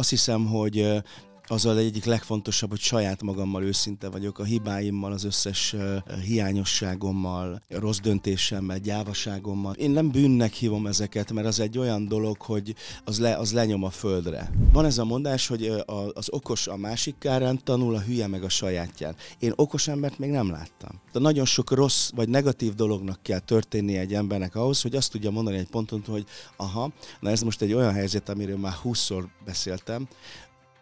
azt hiszem, hogy az az egyik legfontosabb, hogy saját magammal őszinte vagyok, a hibáimmal, az összes hiányosságommal, rossz döntésemmel, gyávaságommal. Én nem bűnnek hívom ezeket, mert az egy olyan dolog, hogy az, le, az lenyom a földre. Van ez a mondás, hogy az okos a másik kárán tanul, a hülye meg a sajátján. Én okos embert még nem láttam. De nagyon sok rossz vagy negatív dolognak kell történni egy embernek ahhoz, hogy azt tudja mondani egy ponton, hogy aha, na ez most egy olyan helyzet, amiről már 20-szor beszéltem,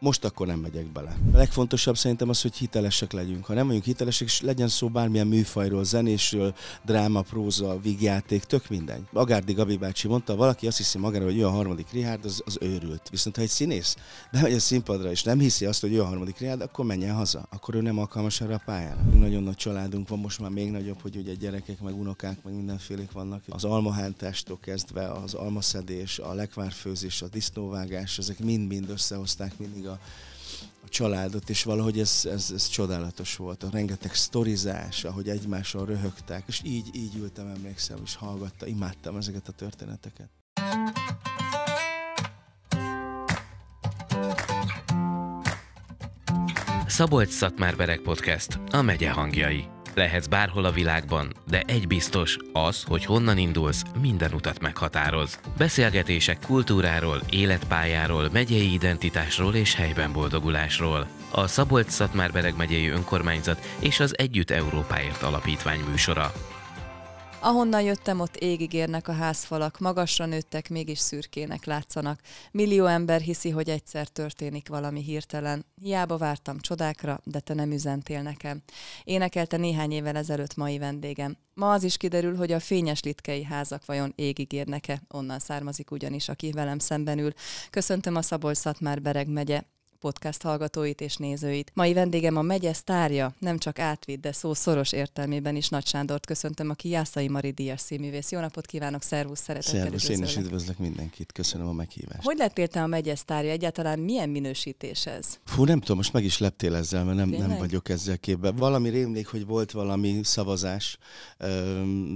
most akkor nem megyek bele. A legfontosabb szerintem az, hogy hitelesek legyünk. Ha nem vagyunk hitelesek, és legyen szó bármilyen műfajról, zenésről, dráma, próza, vígjáték, tök mindegy. Agárdi Gabi bácsi mondta, valaki azt hiszi magára, hogy ő a harmadik Rihárd, az, az őrült. Viszont ha egy színész megy a színpadra, és nem hiszi azt, hogy ő a harmadik Rihárd, akkor menjen haza. Akkor ő nem alkalmas erre a pályára. Nagyon nagy családunk van, most már még nagyobb, hogy ugye gyerekek, meg unokák, meg mindenfélék vannak. Az almahántástól kezdve az almaszedés, a lekvárfőzés, a disznóvágás, ezek mind-mind összehozták mindig a, a családot, és valahogy ez, ez, ez csodálatos volt. A rengeteg sztorizás, ahogy egymáson röhögtek, és így, így ültem, emlékszem, és hallgatta, imádtam ezeket a történeteket. Szabolcs Berek Podcast, a megye hangjai. Lehetsz bárhol a világban, de egy biztos, az, hogy honnan indulsz, minden utat meghatároz. Beszélgetések kultúráról, életpályáról, megyei identitásról és helyben boldogulásról. A szabolcs szatmár megyei önkormányzat és az Együtt Európáért Alapítvány műsora. Ahonnan jöttem, ott égig érnek a házfalak, magasra nőttek, mégis szürkének látszanak. Millió ember hiszi, hogy egyszer történik valami hirtelen. Hiába vártam csodákra, de te nem üzentél nekem. Énekelte néhány évvel ezelőtt mai vendégem. Ma az is kiderül, hogy a fényes litkei házak vajon égig érnek-e, onnan származik ugyanis, aki velem szemben ül. Köszöntöm a szabolcs már Bereg megye podcast hallgatóit és nézőit. Mai vendégem a megye sztárja, nem csak átvitt, de szó szoros értelmében is Nagy Sándort köszöntöm, aki Jászai Mari Díjas színművész. Jó napot kívánok, szervusz, szeretettel Szervusz, én is üdvözlök mindenkit, köszönöm a meghívást. Hogy lettél te a megye sztárja? Egyáltalán milyen minősítés ez? Fú, nem tudom, most meg is leptél ezzel, mert nem, nem vagyok ezzel képben. Valami rémlik, hogy volt valami szavazás,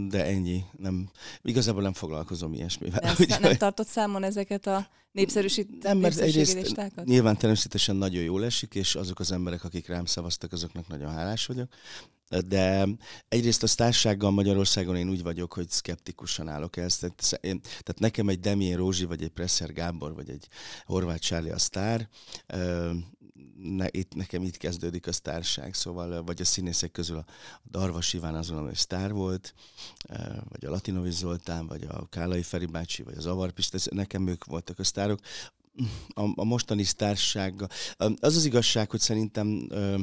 de ennyi. Nem, igazából nem foglalkozom ilyesmivel. Nem, nem tartott számon ezeket a népszerűsít Nem, mert egyrészt nyilván természetesen nagyon jól esik, és azok az emberek, akik rám szavaztak, azoknak nagyon hálás vagyok. De egyrészt a társággal Magyarországon én úgy vagyok, hogy szkeptikusan állok ezt. Tehát, én, tehát nekem egy demién Rózsi, vagy egy Presser Gábor, vagy egy Horváth Sáli a sztár, ne, itt, nekem itt kezdődik a sztárság, szóval, vagy a színészek közül a Darvas Iván azon, ami sztár volt, eh, vagy a Latinovics Zoltán, vagy a Kálai Feri bácsi, vagy az Avar nekem ők voltak a sztárok. A, a mostani sztársággal, az az igazság, hogy szerintem eh,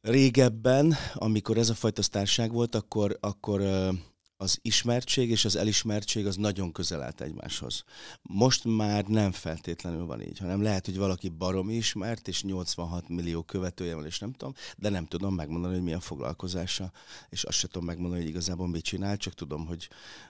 régebben, amikor ez a fajta sztárság volt, akkor, akkor eh, az ismertség és az elismertség az nagyon közel állt egymáshoz. Most már nem feltétlenül van így, hanem lehet, hogy valaki baromi ismert, és 86 millió követője van, és nem tudom, de nem tudom megmondani, hogy milyen foglalkozása, és azt sem tudom megmondani, hogy igazából mit csinál, csak tudom, hogy,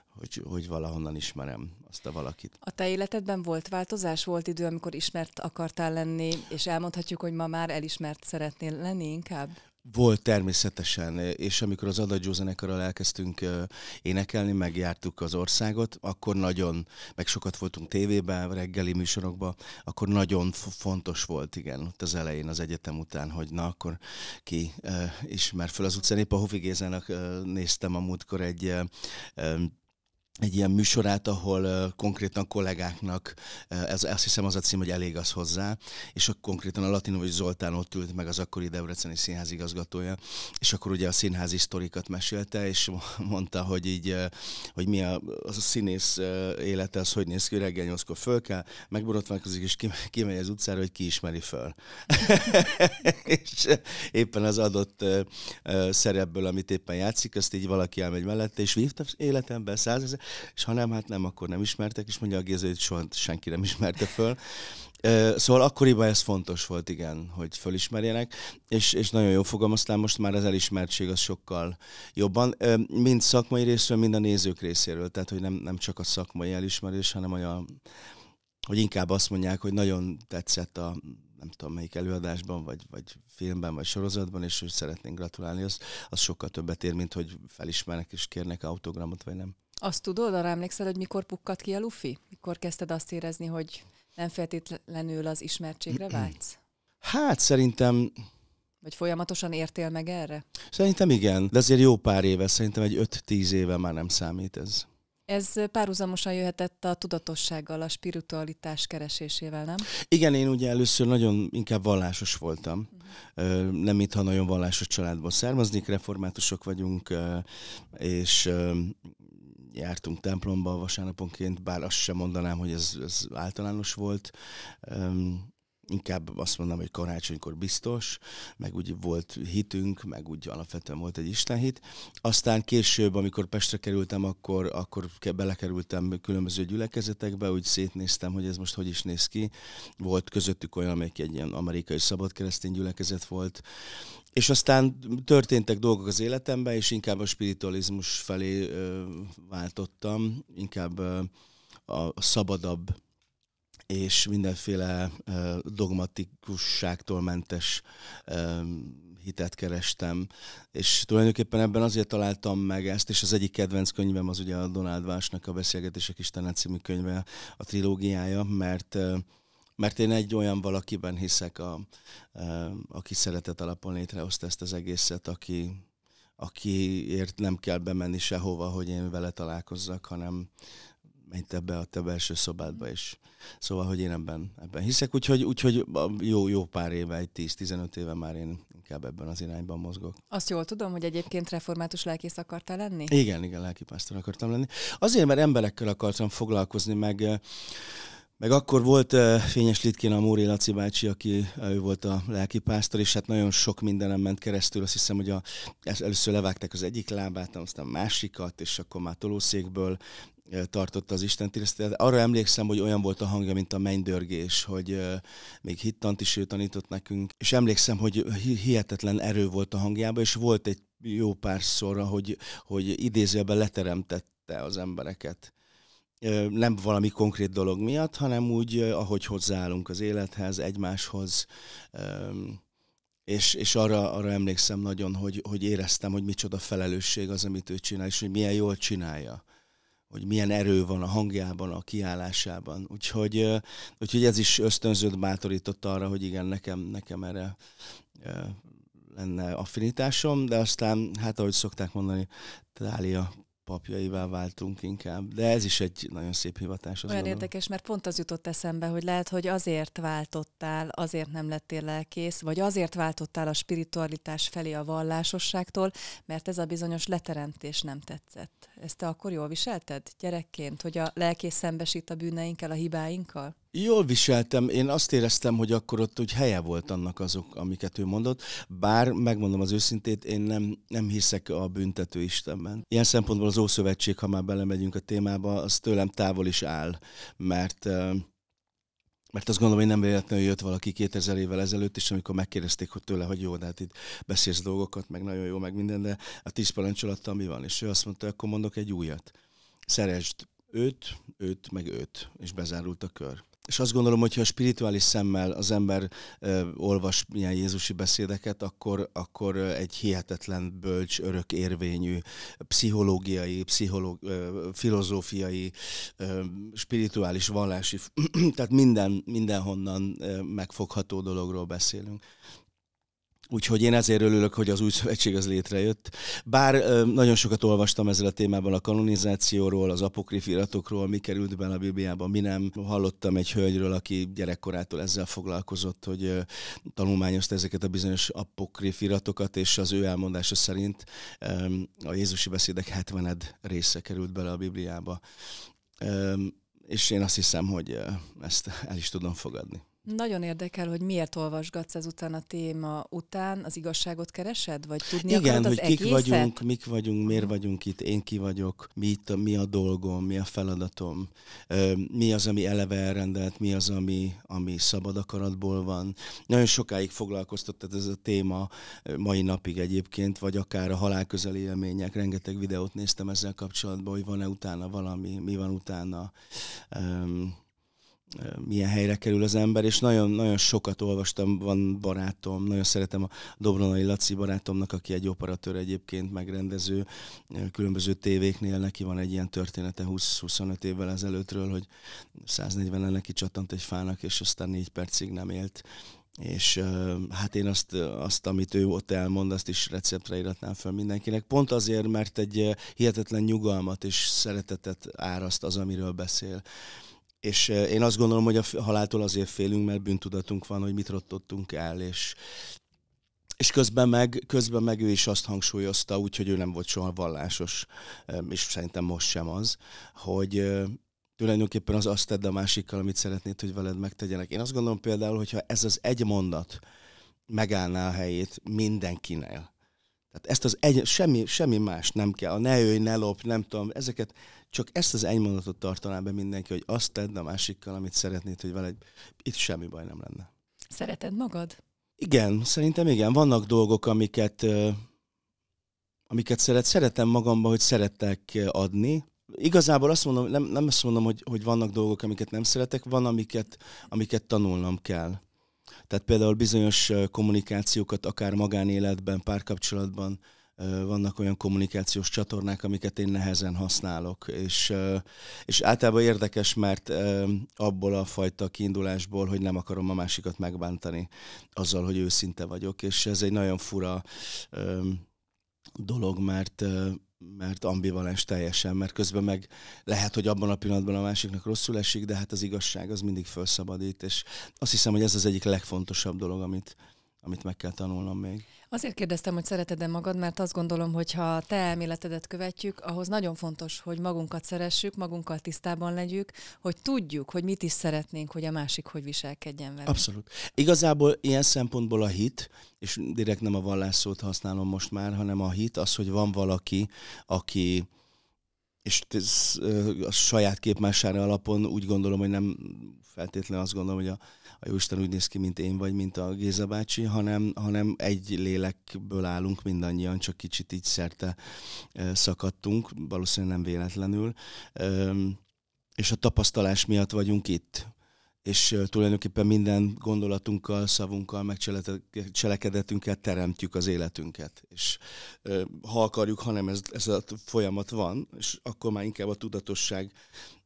hogy, hogy valahonnan ismerem azt a valakit. A te életedben volt változás? Volt idő, amikor ismert akartál lenni, és elmondhatjuk, hogy ma már elismert szeretnél lenni inkább? Volt természetesen, és amikor az Adagyó zenekarral elkezdtünk énekelni, megjártuk az országot, akkor nagyon, meg sokat voltunk tévében, reggeli műsorokban, akkor nagyon fontos volt, igen, ott az elején, az egyetem után, hogy na akkor ki ismer föl az utcán. Épp a Hofi Gézának néztem a múltkor egy egy ilyen műsorát, ahol uh, konkrétan kollégáknak, uh, ez, azt hiszem az a cím, hogy elég az hozzá, és akkor konkrétan a Latin vagy Zoltán ott ült meg az akkori Debreceni Színház igazgatója, és akkor ugye a színházi sztorikat mesélte, és mondta, hogy így, uh, hogy mi a, az a színész élete, az hogy néz ki, reggel nyolckor föl kell, megborotválkozik, és kimegy az utcára, hogy ki ismeri föl. és éppen az adott szerepből, amit éppen játszik, azt így valaki elmegy mellette, és vívta életemben százezer, és ha nem, hát nem, akkor nem ismertek, és mondja a Géza, hogy soha senki nem ismerte föl. Szóval akkoriban ez fontos volt, igen, hogy fölismerjenek, és, és nagyon jó fogom, aztán most már az elismertség az sokkal jobban, mind szakmai részről, mind a nézők részéről, tehát hogy nem, nem csak a szakmai elismerés, hanem olyan, hogy inkább azt mondják, hogy nagyon tetszett a nem tudom melyik előadásban, vagy, vagy filmben, vagy sorozatban, és hogy szeretnénk gratulálni, az, az sokkal többet ér, mint hogy felismernek és kérnek autogramot, vagy nem. Azt tudod, arra emlékszel, hogy mikor pukkadt ki a lufi? Mikor kezdted azt érezni, hogy nem feltétlenül az ismertségre vágysz? Hát szerintem... Vagy folyamatosan értél meg erre? Szerintem igen, de azért jó pár éve, szerintem egy 5-10 éve már nem számít ez. Ez párhuzamosan jöhetett a tudatossággal, a spiritualitás keresésével, nem? Igen, én ugye először nagyon inkább vallásos voltam. Mm. Nem mintha nagyon vallásos családból származnék, reformátusok vagyunk, és jártunk templomba vasárnaponként, bár azt sem mondanám, hogy ez, ez általános volt inkább azt mondom, hogy karácsonykor biztos, meg úgy volt hitünk, meg úgy alapvetően volt egy istenhit. Aztán később, amikor Pestre kerültem, akkor, akkor belekerültem különböző gyülekezetekbe, úgy szétnéztem, hogy ez most hogy is néz ki. Volt közöttük olyan, amelyik egy ilyen amerikai szabadkeresztény gyülekezet volt, és aztán történtek dolgok az életemben, és inkább a spiritualizmus felé ö, váltottam, inkább ö, a szabadabb és mindenféle dogmatikusságtól mentes hitet kerestem. És tulajdonképpen ebben azért találtam meg ezt, és az egyik kedvenc könyvem az ugye a Donald Vásnak a Beszélgetések Istenet című könyve, a trilógiája, mert mert én egy olyan valakiben hiszek, a, aki szeretet alapon létrehozta ezt az egészet, aki, akiért nem kell bemenni sehova, hogy én vele találkozzak, hanem, menj te be a te belső szobádba, és szóval, hogy én ebben, ebben hiszek, úgyhogy, úgyhogy jó, jó pár éve, egy 10-15 éve már én inkább ebben az irányban mozgok. Azt jól tudom, hogy egyébként református lelkész akartál lenni? Igen, igen, lelkipásztor akartam lenni. Azért, mert emberekkel akartam foglalkozni, meg eh, meg akkor volt eh, Fényes Litkén a Móri Laci bácsi, aki eh, ő volt a lelkipásztor, és hát nagyon sok mindenem ment keresztül. Azt hiszem, hogy a, először levágták az egyik lábát, aztán másikat, és akkor már tolószékből tartotta az Isten tisztelet. Arra emlékszem, hogy olyan volt a hangja, mint a mennydörgés, hogy még hittant is ő tanított nekünk, és emlékszem, hogy hihetetlen erő volt a hangjában, és volt egy jó pár szóra, hogy, hogy idézőben leteremtette az embereket. Nem valami konkrét dolog miatt, hanem úgy, ahogy hozzáállunk az élethez, egymáshoz, és, és arra, arra emlékszem nagyon, hogy, hogy éreztem, hogy micsoda felelősség az, amit ő csinál, és hogy milyen jól csinálja hogy milyen erő van a hangjában, a kiállásában. Úgyhogy, úgyhogy ez is ösztönzőt bátorított arra, hogy igen, nekem, nekem erre lenne affinitásom, de aztán, hát ahogy szokták mondani, tália papjaivá váltunk inkább. De ez is egy nagyon szép hivatás. Olyan gondolom. érdekes, mert pont az jutott eszembe, hogy lehet, hogy azért váltottál, azért nem lettél lelkész, vagy azért váltottál a spiritualitás felé a vallásosságtól, mert ez a bizonyos leteremtés nem tetszett. Ezt te akkor jól viselted gyerekként, hogy a lelkész szembesít a bűneinkkel, a hibáinkkal? Jól viseltem, én azt éreztem, hogy akkor ott úgy helye volt annak azok, amiket ő mondott, bár megmondom az őszintét, én nem, nem hiszek a büntető Istenben. Ilyen szempontból az Ószövetség, ha már belemegyünk a témába, az tőlem távol is áll, mert mert azt gondolom, hogy nem véletlenül jött valaki 2000 évvel ezelőtt és amikor megkérdezték hogy tőle, hogy jó, de hát itt beszélsz dolgokat, meg nagyon jó, meg minden, de a tíz parancsolattal mi van? És ő azt mondta, akkor mondok egy újat. Szeresd őt, őt, meg őt, és bezárult a kör. És azt gondolom, hogy ha spirituális szemmel az ember ö, olvas ilyen Jézusi beszédeket, akkor, akkor egy hihetetlen bölcs, örök érvényű, pszichológiai, pszicholó, ö, filozófiai, ö, spirituális, vallási, tehát minden, mindenhonnan ö, megfogható dologról beszélünk. Úgyhogy én ezért örülök, hogy az új szövetség az létrejött. Bár nagyon sokat olvastam ezzel a témában a kanonizációról, az apokrif iratokról, mi került be a Bibliában, mi nem. Hallottam egy hölgyről, aki gyerekkorától ezzel foglalkozott, hogy tanulmányozta ezeket a bizonyos apokrif iratokat, és az ő elmondása szerint a Jézusi beszédek 70 része került bele a Bibliába. És én azt hiszem, hogy ezt el is tudom fogadni. Nagyon érdekel, hogy miért olvasgatsz ezután a téma után, az igazságot keresed, vagy tudni Igen, akarod az hogy kik egészet? vagyunk, mik vagyunk, miért vagyunk itt, én ki vagyok, mi, itt a, mi a dolgom, mi a feladatom, mi az, ami eleve elrendelt, mi az, ami, ami szabad akaratból van. Nagyon sokáig foglalkoztatott ez a téma, mai napig egyébként, vagy akár a halálközeli élmények, rengeteg videót néztem ezzel kapcsolatban, hogy van-e utána valami, mi van utána. Um, milyen helyre kerül az ember, és nagyon-nagyon sokat olvastam, van barátom, nagyon szeretem a Dobronai Laci barátomnak, aki egy operatőr egyébként, megrendező, különböző tévéknél, neki van egy ilyen története 20-25 évvel ezelőttről, hogy 140-en neki csattant egy fának, és aztán négy percig nem élt és hát én azt, azt, amit ő ott elmond, azt is receptre iratnám fel mindenkinek. Pont azért, mert egy hihetetlen nyugalmat és szeretetet áraszt az, amiről beszél és én azt gondolom, hogy a haláltól azért félünk, mert bűntudatunk van, hogy mit rottottunk el, és, és közben meg, közben meg ő is azt hangsúlyozta, úgyhogy ő nem volt soha vallásos, és szerintem most sem az, hogy tulajdonképpen az azt tedd a másikkal, amit szeretnéd, hogy veled megtegyenek. Én azt gondolom például, hogyha ez az egy mondat megállná a helyét mindenkinél, tehát ezt az egy, semmi, semmi más nem kell. A ne őj, ne lop, nem tudom, ezeket csak ezt az egy mondatot tartaná be mindenki, hogy azt tedd a másikkal, amit szeretnéd, hogy veled itt semmi baj nem lenne. Szereted magad? Igen, szerintem igen. Vannak dolgok, amiket, amiket szeret. Szeretem magamba, hogy szeretek adni, igazából azt mondom, nem, nem azt mondom, hogy, hogy vannak dolgok, amiket nem szeretek, van, amiket, amiket tanulnom kell. Tehát például bizonyos kommunikációkat akár magánéletben, párkapcsolatban vannak olyan kommunikációs csatornák, amiket én nehezen használok, és, és általában érdekes, mert abból a fajta kiindulásból, hogy nem akarom a másikat megbántani azzal, hogy őszinte vagyok, és ez egy nagyon fura dolog, mert mert ambivalens teljesen, mert közben meg lehet, hogy abban a pillanatban a másiknak rosszul esik, de hát az igazság az mindig felszabadít, és azt hiszem, hogy ez az egyik legfontosabb dolog, amit, amit meg kell tanulnom még. Azért kérdeztem, hogy szereted-e magad, mert azt gondolom, hogy ha te elméletedet követjük, ahhoz nagyon fontos, hogy magunkat szeressük, magunkkal tisztában legyünk, hogy tudjuk, hogy mit is szeretnénk, hogy a másik hogy viselkedjen velünk. Abszolút. Igazából ilyen szempontból a hit, és direkt nem a vallásszót használom most már, hanem a hit az, hogy van valaki, aki és ez, a saját képmására alapon úgy gondolom, hogy nem feltétlenül azt gondolom, hogy a a Jóisten úgy néz ki, mint én vagy, mint a Géza bácsi, hanem, hanem egy lélekből állunk mindannyian, csak kicsit így szerte szakadtunk, valószínűleg nem véletlenül, és a tapasztalás miatt vagyunk itt és tulajdonképpen minden gondolatunkkal, szavunkkal, meg cselekedetünkkel teremtjük az életünket. És ha akarjuk, hanem ez, ez a folyamat van, és akkor már inkább a tudatosság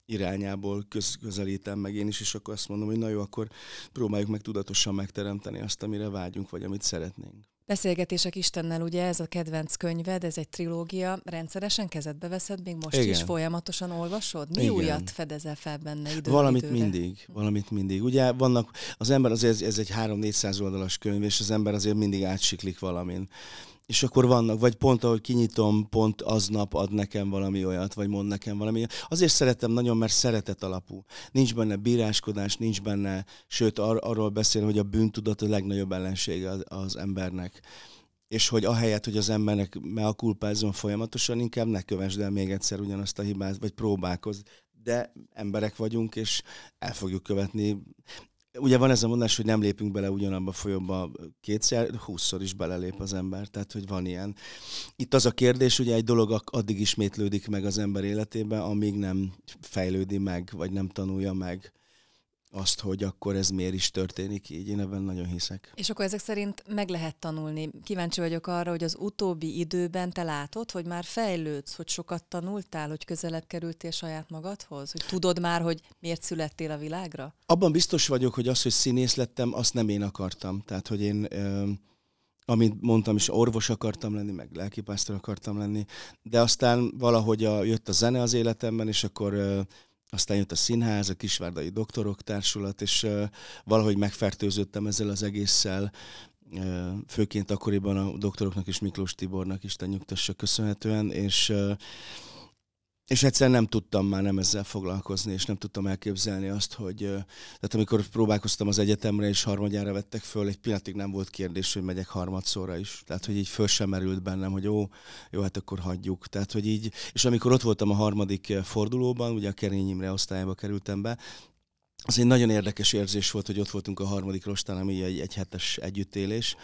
irányából köz, közelítem meg én is, és akkor azt mondom, hogy na jó, akkor próbáljuk meg tudatosan megteremteni azt, amire vágyunk, vagy amit szeretnénk. Beszélgetések Istennel, ugye ez a kedvenc könyved, ez egy trilógia, rendszeresen kezedbe veszed, még most Igen. is folyamatosan olvasod? Mi Igen. újat fedezel fel benne időre? Valamit időre? mindig, hm. valamit mindig. Ugye vannak, az ember azért, ez egy 3-400 oldalas könyv, és az ember azért mindig átsiklik valamin és akkor vannak, vagy pont ahogy kinyitom, pont aznap ad nekem valami olyat, vagy mond nekem valami olyat. Azért szeretem nagyon, mert szeretet alapú. Nincs benne bíráskodás, nincs benne, sőt ar- arról beszél, hogy a bűntudat a legnagyobb ellensége az, az embernek és hogy ahelyett, hogy az embernek me a kulpázzon folyamatosan, inkább ne kövesd el még egyszer ugyanazt a hibát, vagy próbálkozz. De emberek vagyunk, és el fogjuk követni ugye van ez a mondás, hogy nem lépünk bele ugyanabba a folyóba kétszer, húszszor is belelép az ember, tehát hogy van ilyen. Itt az a kérdés, ugye egy dolog addig ismétlődik meg az ember életében, amíg nem fejlődi meg, vagy nem tanulja meg azt, hogy akkor ez miért is történik így, én ebben nagyon hiszek. És akkor ezek szerint meg lehet tanulni. Kíváncsi vagyok arra, hogy az utóbbi időben te látod, hogy már fejlődsz, hogy sokat tanultál, hogy közelebb kerültél saját magadhoz, hogy tudod már, hogy miért születtél a világra? Abban biztos vagyok, hogy az, hogy színész lettem, azt nem én akartam. Tehát, hogy én... amit mondtam is, orvos akartam lenni, meg lelkipásztor akartam lenni, de aztán valahogy a, jött a zene az életemben, és akkor aztán jött a színház, a Kisvárdai Doktorok Társulat, és valahogy megfertőzöttem ezzel az egésszel, főként akkoriban a doktoroknak és Miklós Tibornak, Isten nyugtassa köszönhetően, és és egyszer nem tudtam már nem ezzel foglalkozni, és nem tudtam elképzelni azt, hogy tehát amikor próbálkoztam az egyetemre, és harmadjára vettek föl, egy pillanatig nem volt kérdés, hogy megyek harmadszorra is. Tehát, hogy így föl sem merült bennem, hogy ó, jó, hát akkor hagyjuk. Tehát, hogy így, és amikor ott voltam a harmadik fordulóban, ugye a Kerény Imre osztályába kerültem be, az egy nagyon érdekes érzés volt, hogy ott voltunk a harmadik rostán, ami egy, egy hetes együttélés,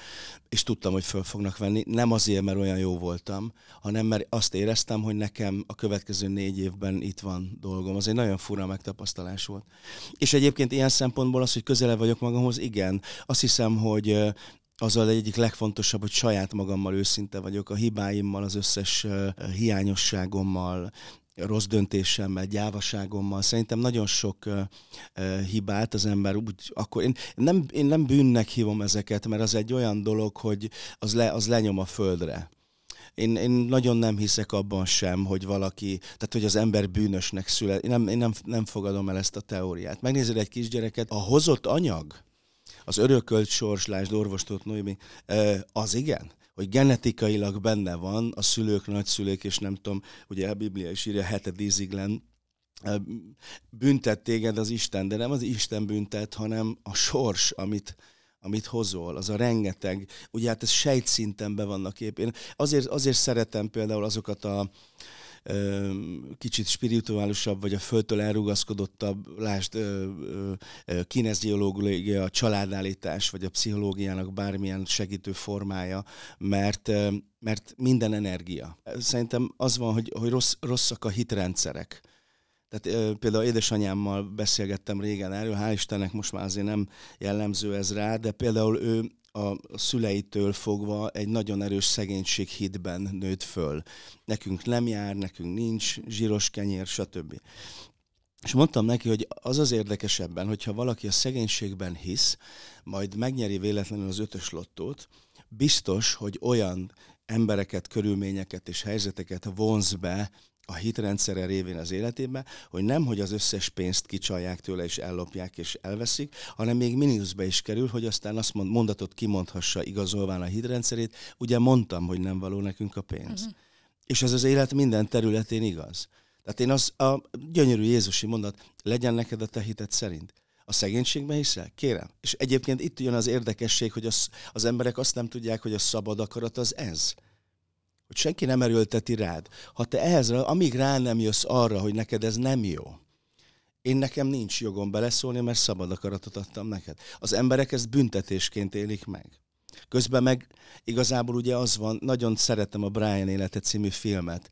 és tudtam, hogy föl fognak venni. Nem azért, mert olyan jó voltam, hanem mert azt éreztem, hogy nekem a következő négy évben itt van dolgom. Az egy nagyon fura megtapasztalás volt. És egyébként ilyen szempontból az, hogy közelebb vagyok magamhoz, igen. Azt hiszem, hogy az egyik legfontosabb, hogy saját magammal őszinte vagyok, a hibáimmal, az összes hiányosságommal, rossz döntésemmel, gyávaságommal. Szerintem nagyon sok uh, uh, hibát az ember úgy, akkor én nem, én nem bűnnek hívom ezeket, mert az egy olyan dolog, hogy az, le, az lenyom a földre. Én, én nagyon nem hiszek abban sem, hogy valaki, tehát hogy az ember bűnösnek szület. Én nem, én nem, nem fogadom el ezt a teóriát. Megnézed egy kisgyereket, a hozott anyag, az örökölt sorslás, orvostott Noémi, az igen hogy genetikailag benne van a szülők, nagyszülők, és nem tudom, ugye a Biblia is írja hetedíziglen, büntet téged az Isten, de nem az Isten büntet, hanem a sors, amit, amit hozol, az a rengeteg, ugye hát ez sejtszinten be vannak épp. Én azért, azért szeretem például azokat a, kicsit spirituálisabb, vagy a földtől elrugaszkodottabb, lásd kineziológia, a családállítás, vagy a pszichológiának bármilyen segítő formája, mert mert minden energia. Szerintem az van, hogy, hogy rossz, rosszak a hitrendszerek. Tehát e, például édesanyámmal beszélgettem régen erről, hál' Istennek most már azért nem jellemző ez rá, de például ő a szüleitől fogva egy nagyon erős szegénység hitben nőtt föl. Nekünk nem jár, nekünk nincs, zsíros kenyér, stb. És mondtam neki, hogy az az érdekesebben, hogyha valaki a szegénységben hisz, majd megnyeri véletlenül az ötös lottót, biztos, hogy olyan embereket, körülményeket és helyzeteket vonz be a hitrendszere révén az életében, hogy nem, hogy az összes pénzt kicsalják tőle és ellopják és elveszik, hanem még mínuszbe is kerül, hogy aztán azt mond, mondatot kimondhassa igazolván a hitrendszerét, ugye mondtam, hogy nem való nekünk a pénz. Uh-huh. És ez az élet minden területén igaz. Tehát én az a gyönyörű Jézusi mondat, legyen neked a te hited szerint. A szegénységben hiszel? Kérem. És egyébként itt jön az érdekesség, hogy az, az emberek azt nem tudják, hogy a szabad akarat az ez hogy senki nem erőlteti rád. Ha te ehhez, amíg rá nem jössz arra, hogy neked ez nem jó, én nekem nincs jogom beleszólni, mert szabad akaratot adtam neked. Az emberek ezt büntetésként élik meg. Közben meg igazából ugye az van, nagyon szeretem a Brian élete című filmet,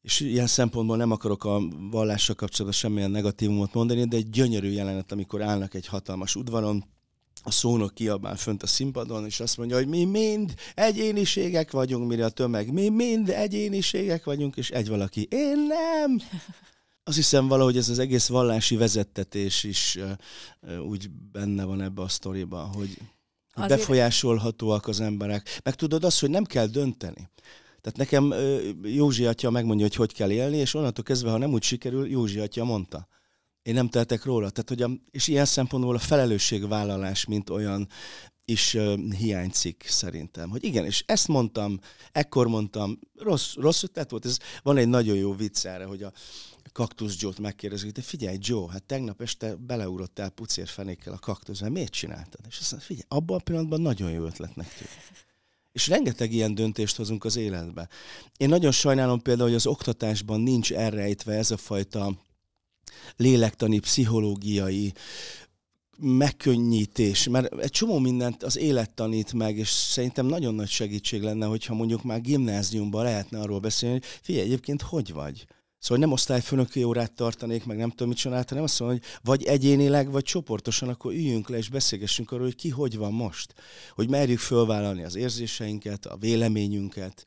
és ilyen szempontból nem akarok a vallással kapcsolatban semmilyen negatívumot mondani, de egy gyönyörű jelenet, amikor állnak egy hatalmas udvaron, a szónok kiabál fönt a színpadon, és azt mondja, hogy mi mind egyéniségek vagyunk, mire a tömeg, mi mind egyéniségek vagyunk, és egy valaki, én nem! Azt hiszem valahogy ez az egész vallási vezettetés is uh, úgy benne van ebbe a sztoriba, hogy, Azért... befolyásolhatóak az emberek. Meg tudod azt, hogy nem kell dönteni. Tehát nekem uh, Józsi atya megmondja, hogy hogy kell élni, és onnantól kezdve, ha nem úgy sikerül, Józsi atya mondta én nem tehetek róla. Tehát, hogy a, és ilyen szempontból a felelősségvállalás, mint olyan is uh, hiányzik szerintem. Hogy igen, és ezt mondtam, ekkor mondtam, rossz, rossz ötlet volt. Ez, van egy nagyon jó vicc erre, hogy a kaktusz Joe-t megkérdezik, de figyelj Joe, hát tegnap este beleugrottál pucérfenékkel a mert miért csináltad? És azt mondja, figyelj, abban a pillanatban nagyon jó ötletnek tűnt. És rengeteg ilyen döntést hozunk az életbe. Én nagyon sajnálom például, hogy az oktatásban nincs elrejtve ez a fajta lélektani, pszichológiai megkönnyítés, mert egy csomó mindent az élet tanít meg, és szerintem nagyon nagy segítség lenne, hogyha mondjuk már gimnáziumban lehetne arról beszélni, hogy figyelj, egyébként hogy vagy? Szóval nem osztályfőnöki órát tartanék, meg nem tudom, mit csinált, hanem azt mondom, hogy vagy egyénileg, vagy csoportosan, akkor üljünk le és beszélgessünk arról, hogy ki hogy van most. Hogy merjük fölvállalni az érzéseinket, a véleményünket,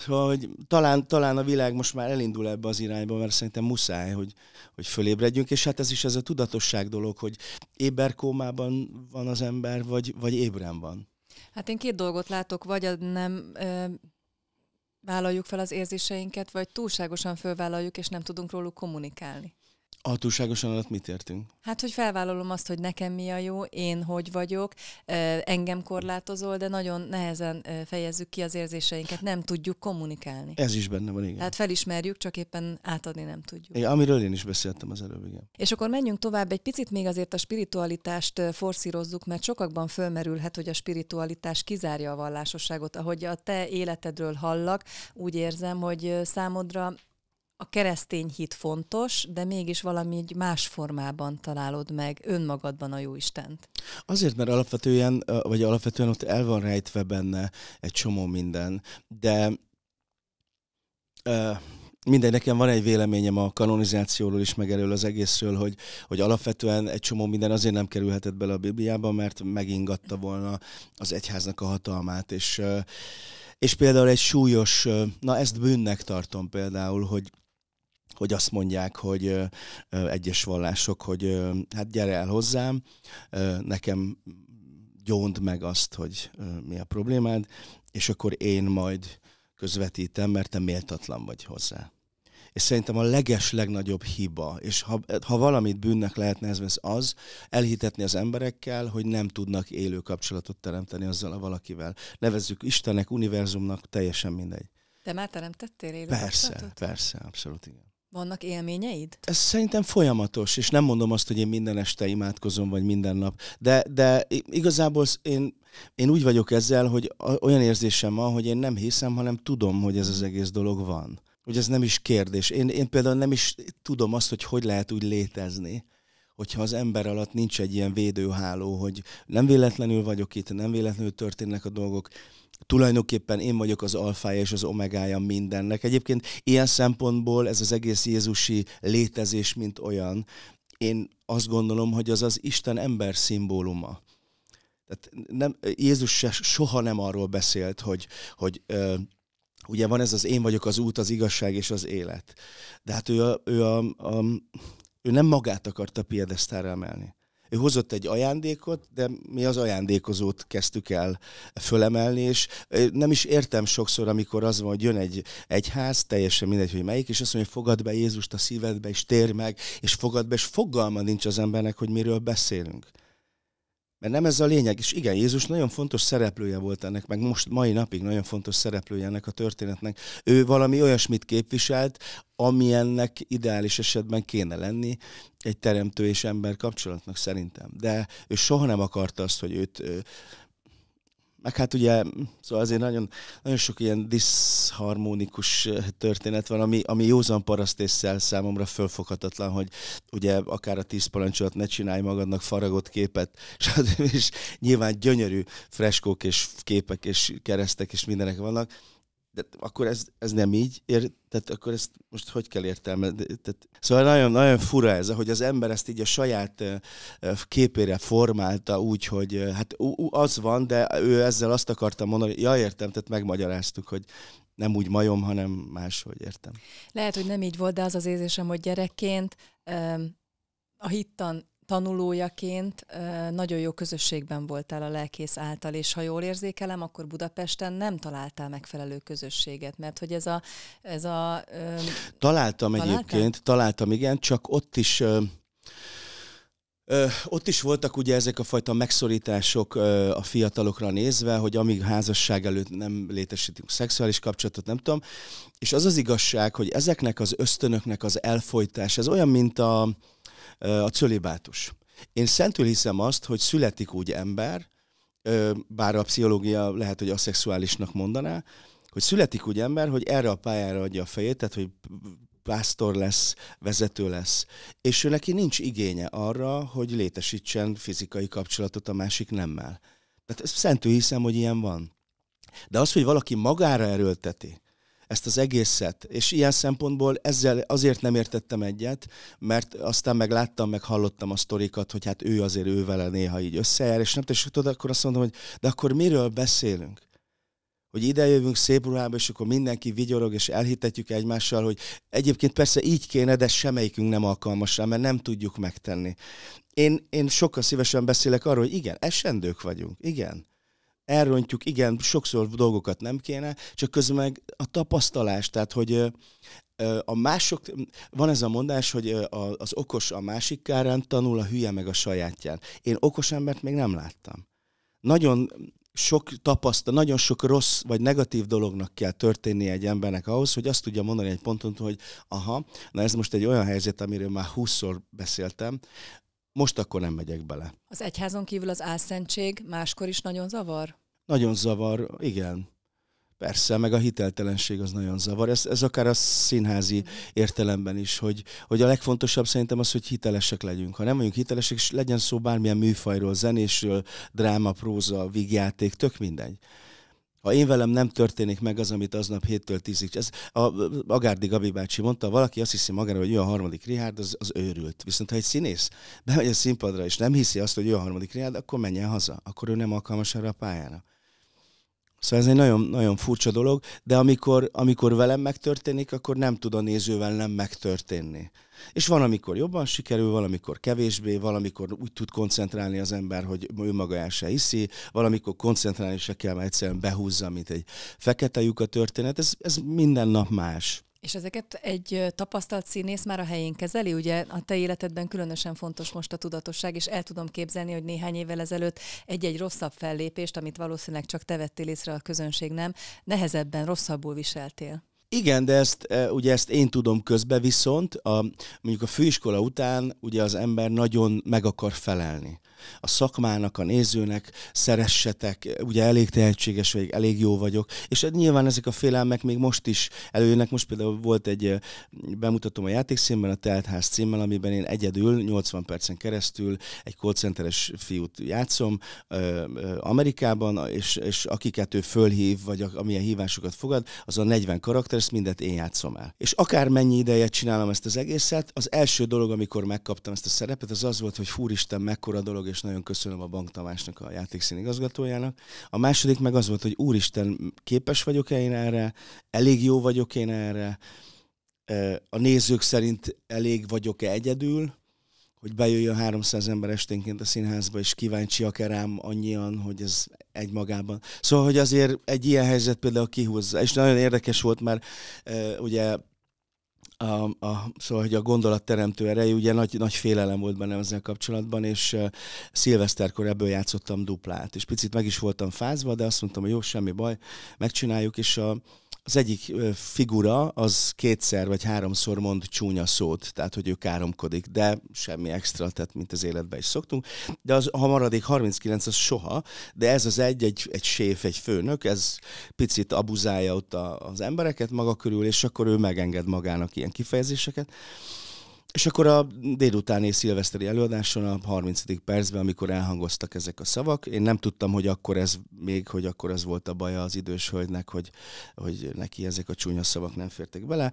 Szóval, hogy talán, talán a világ most már elindul ebbe az irányba, mert szerintem muszáj, hogy, hogy fölébredjünk, és hát ez is ez a tudatosság dolog, hogy éberkómában van az ember, vagy, vagy ébren van. Hát én két dolgot látok, vagy nem ö, vállaljuk fel az érzéseinket, vagy túlságosan fölvállaljuk, és nem tudunk róluk kommunikálni. A túlságosan alatt mit értünk? Hát, hogy felvállalom azt, hogy nekem mi a jó, én hogy vagyok, engem korlátozol, de nagyon nehezen fejezzük ki az érzéseinket, nem tudjuk kommunikálni. Ez is benne van, igen. Tehát felismerjük, csak éppen átadni nem tudjuk. Igen, amiről én is beszéltem az előbb, igen. És akkor menjünk tovább, egy picit még azért a spiritualitást forszírozzuk, mert sokakban fölmerülhet, hogy a spiritualitás kizárja a vallásosságot. Ahogy a te életedről hallak, úgy érzem, hogy számodra a keresztény hit fontos, de mégis valami más formában találod meg önmagadban a Istent. Azért, mert alapvetően, vagy alapvetően ott el van rejtve benne egy csomó minden, de uh, mindegy, nekem van egy véleményem a kanonizációról is, meg erről az egészről, hogy, hogy alapvetően egy csomó minden azért nem kerülhetett bele a Bibliába, mert megingatta volna az egyháznak a hatalmát, és és például egy súlyos, na ezt bűnnek tartom például, hogy hogy azt mondják, hogy ö, egyes vallások, hogy ö, hát gyere el hozzám, ö, nekem gyónd meg azt, hogy ö, mi a problémád, és akkor én majd közvetítem, mert te méltatlan vagy hozzá. És szerintem a leges legnagyobb hiba, és ha, ha valamit bűnnek lehetne ez, az, az elhitetni az emberekkel, hogy nem tudnak élő kapcsolatot teremteni azzal a valakivel. Nevezzük Istennek, univerzumnak, teljesen mindegy. De már teremtettél élő Persze, kapcsolatot? persze, abszolút igen. Vannak élményeid? Ez szerintem folyamatos, és nem mondom azt, hogy én minden este imádkozom, vagy minden nap, de, de igazából én, én úgy vagyok ezzel, hogy olyan érzésem van, hogy én nem hiszem, hanem tudom, hogy ez az egész dolog van. Hogy ez nem is kérdés. Én, én például nem is tudom azt, hogy hogy lehet úgy létezni hogyha az ember alatt nincs egy ilyen védőháló, hogy nem véletlenül vagyok itt, nem véletlenül történnek a dolgok, tulajdonképpen én vagyok az alfája és az omegája mindennek. Egyébként ilyen szempontból ez az egész Jézusi létezés, mint olyan, én azt gondolom, hogy az az Isten ember szimbóluma. Tehát nem, Jézus se, soha nem arról beszélt, hogy, hogy ö, ugye van ez az én vagyok az út, az igazság és az élet. De hát ő, a, ő, a, a, ő nem magát akarta piedesztára emelni ő hozott egy ajándékot, de mi az ajándékozót kezdtük el fölemelni, és nem is értem sokszor, amikor az van, hogy jön egy, egy ház, teljesen mindegy, hogy melyik, és azt mondja, hogy fogad be Jézust a szívedbe, és térj meg, és fogad be, és fogalma nincs az embernek, hogy miről beszélünk. Mert nem ez a lényeg. És igen, Jézus nagyon fontos szereplője volt ennek, meg most mai napig nagyon fontos szereplője ennek a történetnek. Ő valami olyasmit képviselt, ami ennek ideális esetben kéne lenni egy teremtő és ember kapcsolatnak szerintem. De ő soha nem akarta azt, hogy őt meg hát ugye, szóval azért nagyon, nagyon sok ilyen diszharmonikus történet van, ami, ami józan parasztésszel számomra fölfoghatatlan, hogy ugye akár a tíz parancsolat ne csinálj magadnak faragott képet, és nyilván gyönyörű freskók és képek és keresztek és mindenek vannak, de akkor ez, ez nem így, ér, tehát akkor ezt most hogy kell értelmezni? Tehát, szóval nagyon-nagyon fura ez, hogy az ember ezt így a saját képére formálta úgy, hogy hát az van, de ő ezzel azt akarta mondani, ja értem, tehát megmagyaráztuk, hogy nem úgy majom, hanem máshogy értem. Lehet, hogy nem így volt, de az az érzésem, hogy gyerekként a hittan tanulójaként nagyon jó közösségben voltál a lelkész által, és ha jól érzékelem, akkor Budapesten nem találtál megfelelő közösséget, mert hogy ez a... Ez a öm... Találtam találtál? egyébként, találtam, igen, csak ott is... Öm... Ö, ott is voltak ugye ezek a fajta megszorítások ö, a fiatalokra nézve, hogy amíg házasság előtt nem létesítünk szexuális kapcsolatot, nem tudom. És az az igazság, hogy ezeknek az ösztönöknek az elfolytás, ez olyan, mint a, a cölibátus. Én szentül hiszem azt, hogy születik úgy ember, bár a pszichológia lehet, hogy aszexuálisnak mondaná, hogy születik úgy ember, hogy erre a pályára adja a fejét, tehát hogy pásztor lesz, vezető lesz, és ő neki nincs igénye arra, hogy létesítsen fizikai kapcsolatot a másik nemmel. Tehát szentül hiszem, hogy ilyen van. De az, hogy valaki magára erőlteti, ezt az egészet. És ilyen szempontból ezzel azért nem értettem egyet, mert aztán meg láttam, meg hallottam a sztorikat, hogy hát ő azért ő vele néha így összejár, és nem tudod, akkor azt mondom, hogy de akkor miről beszélünk? hogy ide jövünk szép ruhába, és akkor mindenki vigyorog, és elhitetjük egymással, hogy egyébként persze így kéne, de semmelyikünk nem alkalmas rá, mert nem tudjuk megtenni. Én, én sokkal szívesen beszélek arról, hogy igen, esendők vagyunk, igen elrontjuk, igen, sokszor dolgokat nem kéne, csak közben meg a tapasztalás, tehát hogy a mások, van ez a mondás, hogy az okos a másik kárán tanul, a hülye meg a sajátján. Én okos embert még nem láttam. Nagyon sok tapasztal, nagyon sok rossz vagy negatív dolognak kell történnie egy embernek ahhoz, hogy azt tudja mondani egy ponton, hogy aha, na ez most egy olyan helyzet, amiről már húszszor beszéltem, most akkor nem megyek bele. Az egyházon kívül az álszentség máskor is nagyon zavar? Nagyon zavar, igen. Persze, meg a hiteltelenség az nagyon zavar. Ez, ez akár a színházi értelemben is, hogy, hogy a legfontosabb szerintem az, hogy hitelesek legyünk. Ha nem vagyunk hitelesek, és legyen szó bármilyen műfajról, zenésről, dráma, próza, vígjáték, tök mindegy ha én velem nem történik meg az, amit aznap héttől tízig, ez a Agárdi Gabi bácsi mondta, valaki azt hiszi magára, hogy ő a harmadik Rihárd, az, az őrült. Viszont ha egy színész bemegy a színpadra, és nem hiszi azt, hogy ő a harmadik Rihárd, akkor menjen haza, akkor ő nem alkalmas erre a pályára. Szóval ez egy nagyon, nagyon furcsa dolog, de amikor, amikor velem megtörténik, akkor nem tud a nézővel nem megtörténni. És van, amikor jobban sikerül, valamikor kevésbé, valamikor úgy tud koncentrálni az ember, hogy ő maga el se hiszi, valamikor koncentrálni se kell, mert egyszerűen behúzza, mint egy fekete lyuk a történet. Ez, ez minden nap más. És ezeket egy tapasztalt színész már a helyén kezeli, ugye a te életedben különösen fontos most a tudatosság, és el tudom képzelni, hogy néhány évvel ezelőtt egy-egy rosszabb fellépést, amit valószínűleg csak te vettél észre, a közönség nem, nehezebben, rosszabbul viseltél. Igen, de ezt e, ugye ezt én tudom közbe viszont, a, mondjuk a főiskola után ugye az ember nagyon meg akar felelni a szakmának, a nézőnek, szeressetek, ugye elég tehetséges vagyok, elég jó vagyok, és hát nyilván ezek a félelmek még most is előjönnek, most például volt egy bemutatom a játékszínben, a Teltház címmel, amiben én egyedül 80 percen keresztül egy call fiút játszom Amerikában, és, és akiket ő fölhív, vagy a, amilyen hívásokat fogad, az a 40 karakter, ezt mindet én játszom el. És akármennyi ideje csinálom ezt az egészet, az első dolog, amikor megkaptam ezt a szerepet, az az volt, hogy fúristen, mekkora dolog dolog, és nagyon köszönöm a Bank Tamásnak, a játékszín igazgatójának. A második meg az volt, hogy úristen, képes vagyok-e én erre, elég jó vagyok én erre, a nézők szerint elég vagyok-e egyedül, hogy bejöjjön 300 ember esténként a színházba, és kíváncsiak-e rám annyian, hogy ez egymagában. Szóval, hogy azért egy ilyen helyzet például kihúzza. És nagyon érdekes volt, mert ugye a, a, szóval, hogy a gondolatteremtő erejű, ugye nagy, nagy félelem volt bennem ezzel kapcsolatban, és uh, szilveszterkor ebből játszottam duplát, és picit meg is voltam fázva, de azt mondtam, hogy jó, semmi baj, megcsináljuk, és a, az egyik figura az kétszer vagy háromszor mond csúnya szót, tehát hogy ő káromkodik, de semmi extra, tehát mint az életben is szoktunk. De az, ha maradék 39, az soha, de ez az egy, egy, egy séf, egy főnök, ez picit abuzálja ott a, az embereket maga körül, és akkor ő megenged magának ilyen kifejezéseket. És akkor a délutáni szilveszteri előadáson a 30. percben, amikor elhangoztak ezek a szavak, én nem tudtam, hogy akkor ez még, hogy akkor ez volt a baja az idős hölgynek, hogy, hogy neki ezek a csúnya szavak nem fértek bele.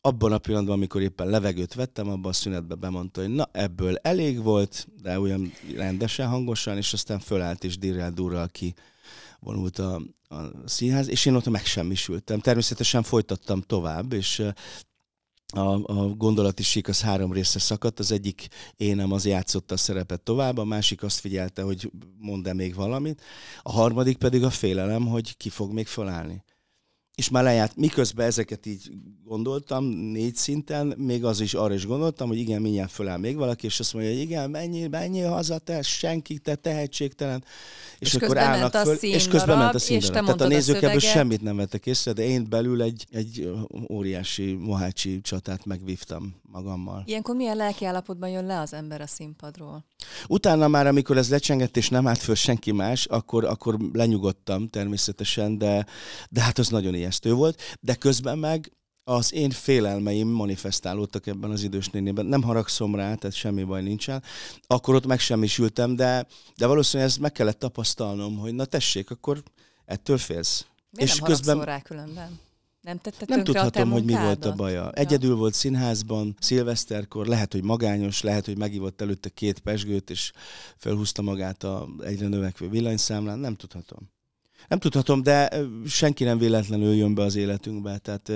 Abban a pillanatban, amikor éppen levegőt vettem, abban a szünetben bemondta, hogy na ebből elég volt, de olyan rendesen hangosan, és aztán fölállt és dirrel durral ki vonult a, a színház, és én ott megsemmisültem. Természetesen folytattam tovább, és a, a gondolati sík az három része szakadt, az egyik énem az játszotta a szerepet tovább, a másik azt figyelte, hogy mond-e még valamit, a harmadik pedig a félelem, hogy ki fog még felállni és már lejárt, miközben ezeket így gondoltam négy szinten, még az is arra is gondoltam, hogy igen, mindjárt föláll még valaki, és azt mondja, hogy igen, mennyi mennyi haza, te senki, te tehetségtelen. És, és akkor állnak föl, és közben ment a színdarab. Tehát a nézők a ebből semmit nem vettek észre, de én belül egy, egy óriási mohácsi csatát megvívtam magammal. Ilyenkor milyen lelkiállapotban jön le az ember a színpadról? Utána már, amikor ez lecsengett, és nem állt föl senki más, akkor, akkor lenyugodtam természetesen, de, de hát az nagyon ijesztő volt, de közben meg az én félelmeim manifestálódtak ebben az idős nénében. Nem haragszom rá, tehát semmi baj nincsen. Akkor ott megsemmisültem, de, de valószínűleg ezt meg kellett tapasztalnom, hogy na tessék, akkor ettől félsz. Miért és nem közben... rá különben? Nem tette Nem tudhatom, hogy mi volt a baja. Egyedül ja. volt színházban, szilveszterkor, lehet, hogy magányos, lehet, hogy megívott előtte két pesgőt, és felhúzta magát a egyre növekvő villanyszámlán, nem tudhatom. Nem tudhatom, de senki nem véletlenül jön be az életünkbe. Tehát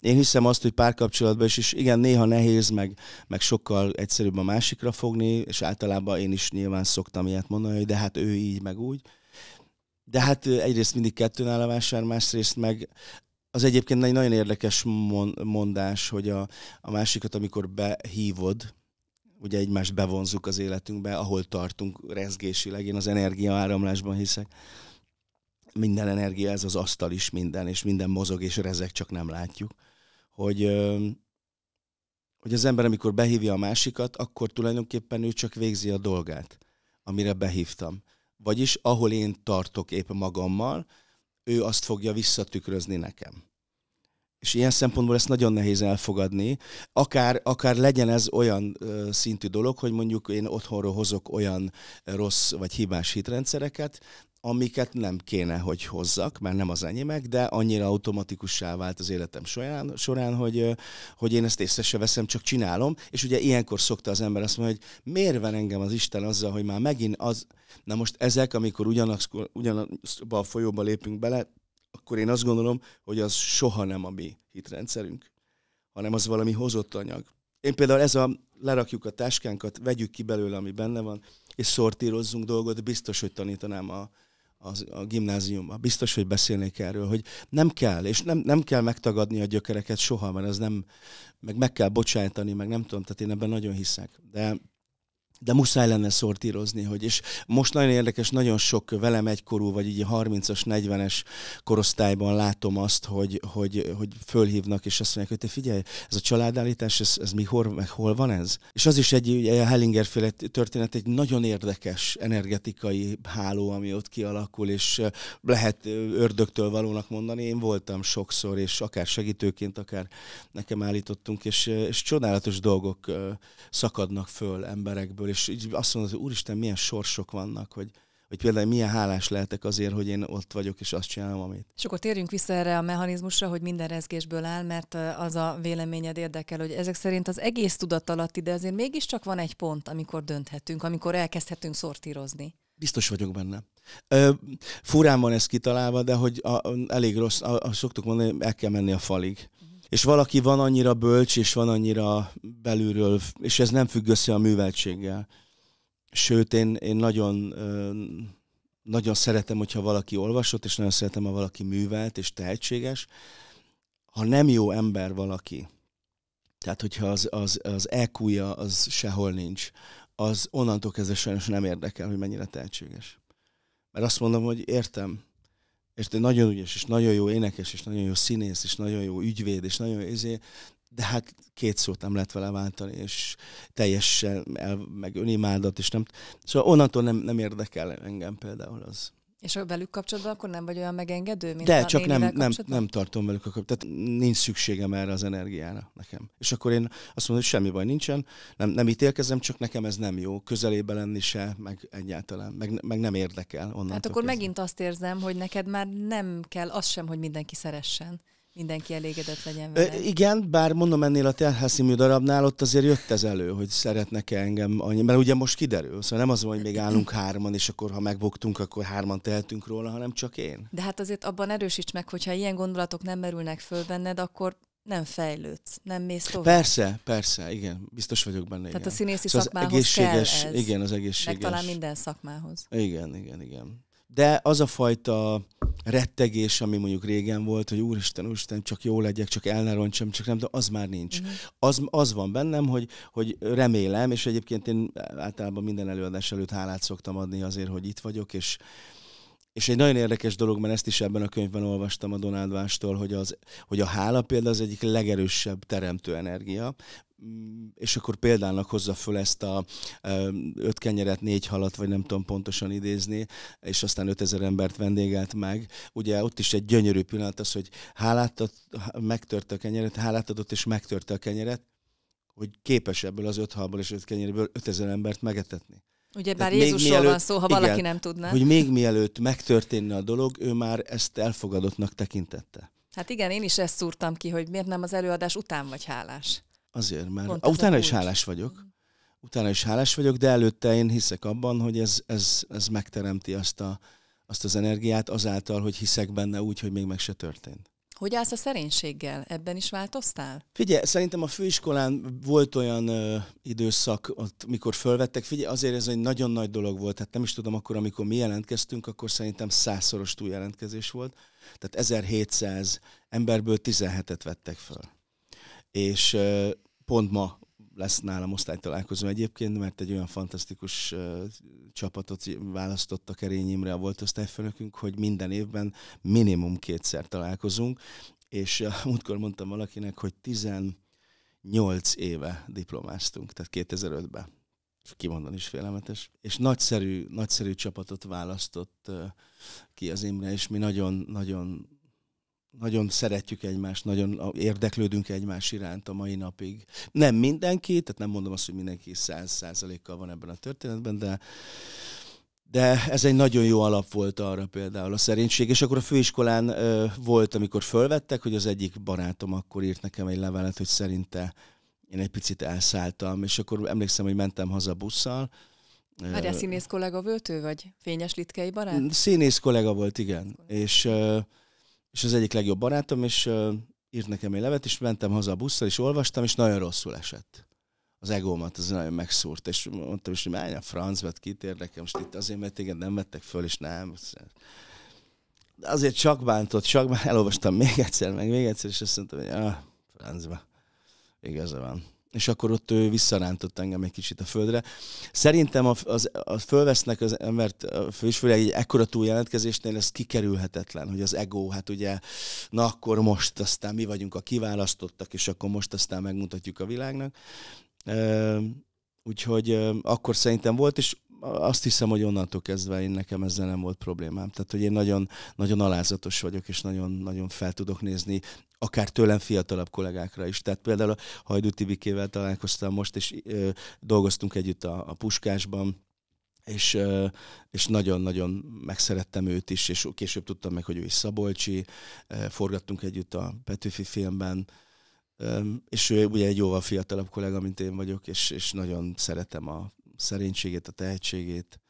én hiszem azt, hogy párkapcsolatban is, és igen, néha nehéz, meg, meg sokkal egyszerűbb a másikra fogni, és általában én is nyilván szoktam ilyet mondani, hogy de hát ő így, meg úgy. De hát egyrészt mindig kettőn áll a vásár, másrészt meg az egyébként egy nagyon érdekes mondás, hogy a, a másikat, amikor behívod, ugye egymást bevonzuk az életünkbe, ahol tartunk rezgésileg, én az energiaáramlásban hiszek, minden energia, ez az asztal is minden, és minden mozog és rezek csak nem látjuk, hogy, hogy az ember, amikor behívja a másikat, akkor tulajdonképpen ő csak végzi a dolgát, amire behívtam. Vagyis ahol én tartok épp magammal, ő azt fogja visszatükrözni nekem. És ilyen szempontból ezt nagyon nehéz elfogadni. Akár, akár legyen ez olyan ö, szintű dolog, hogy mondjuk én otthonról hozok olyan rossz vagy hibás hitrendszereket, amiket nem kéne, hogy hozzak, mert nem az enyémek, de annyira automatikussá vált az életem során, során hogy, hogy én ezt észre se veszem, csak csinálom. És ugye ilyenkor szokta az ember azt mondani, hogy miért van engem az Isten azzal, hogy már megint az... Na most ezek, amikor ugyanazba ugyanaz a folyóba lépünk bele, akkor én azt gondolom, hogy az soha nem a mi hitrendszerünk, hanem az valami hozott anyag. Én például ez a lerakjuk a táskánkat, vegyük ki belőle, ami benne van, és szortírozzunk dolgot, biztos, hogy tanítanám a, az, a gimnáziumban. Biztos, hogy beszélnék erről, hogy nem kell, és nem, nem kell megtagadni a gyökereket soha, mert az nem, meg meg kell bocsájtani, meg nem tudom, tehát én ebben nagyon hiszek. De de muszáj lenne szortírozni, hogy és most nagyon érdekes, nagyon sok velem egykorú, vagy így 30-as, 40-es korosztályban látom azt, hogy, hogy, hogy fölhívnak, és azt mondják, hogy te figyelj, ez a családállítás, ez, ez hol, meg hol van ez? És az is egy, ugye a Hellinger féle történet, egy nagyon érdekes energetikai háló, ami ott kialakul, és lehet ördögtől valónak mondani, én voltam sokszor, és akár segítőként, akár nekem állítottunk, és, és csodálatos dolgok szakadnak föl emberekből, és így azt mondod, hogy úristen, milyen sorsok vannak, hogy, hogy például milyen hálás lehetek azért, hogy én ott vagyok, és azt csinálom, amit. És akkor térjünk vissza erre a mechanizmusra, hogy minden rezgésből áll, mert az a véleményed érdekel, hogy ezek szerint az egész tudat alatti, de azért mégiscsak van egy pont, amikor dönthetünk, amikor elkezdhetünk szortírozni. Biztos vagyok benne. Ö, furán van ez kitalálva, de hogy a, a, elég rossz, a, a, szoktuk mondani, el kell menni a falig és valaki van annyira bölcs, és van annyira belülről, és ez nem függ össze a műveltséggel. Sőt, én, én nagyon, nagyon szeretem, hogyha valaki olvasott, és nagyon szeretem, ha valaki művelt és tehetséges. Ha nem jó ember valaki, tehát hogyha az, az, az EQ-ja az sehol nincs, az onnantól kezdve sajnos nem érdekel, hogy mennyire tehetséges. Mert azt mondom, hogy értem, és te nagyon ügyes, és nagyon jó énekes, és nagyon jó színész, és nagyon jó ügyvéd, és nagyon jó izé, de hát két szót nem lehet vele váltani, és teljesen el, meg önimádat, és nem... Szóval onnantól nem, nem érdekel engem például az. És velük kapcsolatban akkor nem vagy olyan megengedő, mint De, a csak nem, nem, nem tartom velük a kapcsolatot. Tehát nincs szükségem erre az energiára nekem. És akkor én azt mondom, hogy semmi baj nincsen, nem, nem ítélkezem, csak nekem ez nem jó. Közelébe lenni se, meg egyáltalán, meg, meg nem érdekel. Onnan hát akkor kezdem. megint azt érzem, hogy neked már nem kell az sem, hogy mindenki szeressen mindenki elégedett legyen vele. Igen, bár mondom ennél a telházszínű darabnál, ott azért jött ez elő, hogy szeretnek -e engem annyi, mert ugye most kiderül, szóval nem az van, hogy még állunk hárman, és akkor ha megbuktunk, akkor hárman tehetünk róla, hanem csak én. De hát azért abban erősíts meg, hogyha ilyen gondolatok nem merülnek föl benned, akkor nem fejlődsz, nem mész tovább. Persze, persze, igen, biztos vagyok benne. Tehát igen. a színészi szóval szakmához az egészséges, kell ez. Igen, az egészséges. Meg talán minden szakmához. Igen, igen, igen de az a fajta rettegés, ami mondjuk régen volt, hogy úristen, úristen, csak jó legyek, csak el ne roncsom, csak nem, de az már nincs. Mm-hmm. Az, az van bennem, hogy, hogy remélem, és egyébként én általában minden előadás előtt hálát szoktam adni azért, hogy itt vagyok, és és egy nagyon érdekes dolog, mert ezt is ebben a könyvben olvastam a Donald Vástól, hogy, az, hogy a hála például az egyik legerősebb teremtő energia, Mm, és akkor példának hozza föl ezt a öt kenyeret, négy halat, vagy nem tudom pontosan idézni, és aztán 5000 embert vendégelt meg. Ugye ott is egy gyönyörű pillanat az, hogy hálát ad, megtört a kenyeret, hálát adott és megtörte a kenyeret, hogy képes ebből az öt halból és öt kenyerből 5000 embert megetetni. Ugye bár Jézusról mielőtt, van szó, ha valaki igen, nem tudná. Hogy még mielőtt megtörténne a dolog, ő már ezt elfogadottnak tekintette. Hát igen, én is ezt szúrtam ki, hogy miért nem az előadás után vagy hálás. Azért, mert Pont utána is hálás vagyok. Mhm. Utána is hálás vagyok, de előtte én hiszek abban, hogy ez, ez, ez megteremti azt, a, azt az energiát azáltal, hogy hiszek benne úgy, hogy még meg se történt. Hogy állsz a szerénységgel? Ebben is változtál? Figyelj, szerintem a főiskolán volt olyan ö, időszak, ott, mikor fölvettek. Figyelj, azért ez egy nagyon nagy dolog volt. Hát nem is tudom, akkor, amikor mi jelentkeztünk, akkor szerintem százszoros túljelentkezés volt. Tehát 1700 emberből 17-et vettek föl. És, ö, Pont ma lesz nálam osztálytalálkozó egyébként, mert egy olyan fantasztikus uh, csapatot választott a Kerény a volt osztályfőnökünk, hogy minden évben minimum kétszer találkozunk, és uh, múltkor mondtam valakinek, hogy 18 éve diplomáztunk, tehát 2005-ben. Kimondan is félelmetes. És nagyszerű, nagyszerű csapatot választott uh, ki az Imre, és mi nagyon-nagyon nagyon szeretjük egymást, nagyon érdeklődünk egymás iránt a mai napig. Nem mindenki, tehát nem mondom azt, hogy mindenki száz százalékkal van ebben a történetben, de de ez egy nagyon jó alap volt arra például a szerénység, és akkor a főiskolán ö, volt, amikor fölvettek, hogy az egyik barátom akkor írt nekem egy levelet, hogy szerinte én egy picit elszálltam, és akkor emlékszem, hogy mentem haza busszal, Várjál, színész kollega volt ő, vagy fényes litkei barát? Színész kollega volt, igen. Színész És és az egyik legjobb barátom, és uh, írt nekem egy levet, és mentem haza a busszal, és olvastam, és nagyon rosszul esett. Az egómat az nagyon megszúrt, és mondtam is, hogy menj a mert kit érdekel, most itt azért, mert téged nem vettek föl, és nem. De azért csak bántott, csak bántott, elolvastam még egyszer, meg még egyszer, és azt mondtam, hogy ah, francba, igaza van és akkor ott ő visszarántott engem egy kicsit a földre. Szerintem a az, a fölvesznek az embert, és főleg egy ekkora túljelentkezésnél ez kikerülhetetlen, hogy az ego, hát ugye, na akkor most aztán mi vagyunk a kiválasztottak, és akkor most aztán megmutatjuk a világnak. Úgyhogy akkor szerintem volt, és azt hiszem, hogy onnantól kezdve én nekem ezzel nem volt problémám. Tehát, hogy én nagyon, nagyon alázatos vagyok, és nagyon, nagyon fel tudok nézni akár tőlem fiatalabb kollégákra is. Tehát például a Hajdú Tibikével találkoztam most, és ö, dolgoztunk együtt a, a Puskásban, és, és nagyon-nagyon megszerettem őt is, és később tudtam meg, hogy ő is Szabolcsi, forgattunk együtt a Petőfi filmben, és ő ugye egy jóval fiatalabb kollega, mint én vagyok, és, és nagyon szeretem a szerénységét, a tehetségét,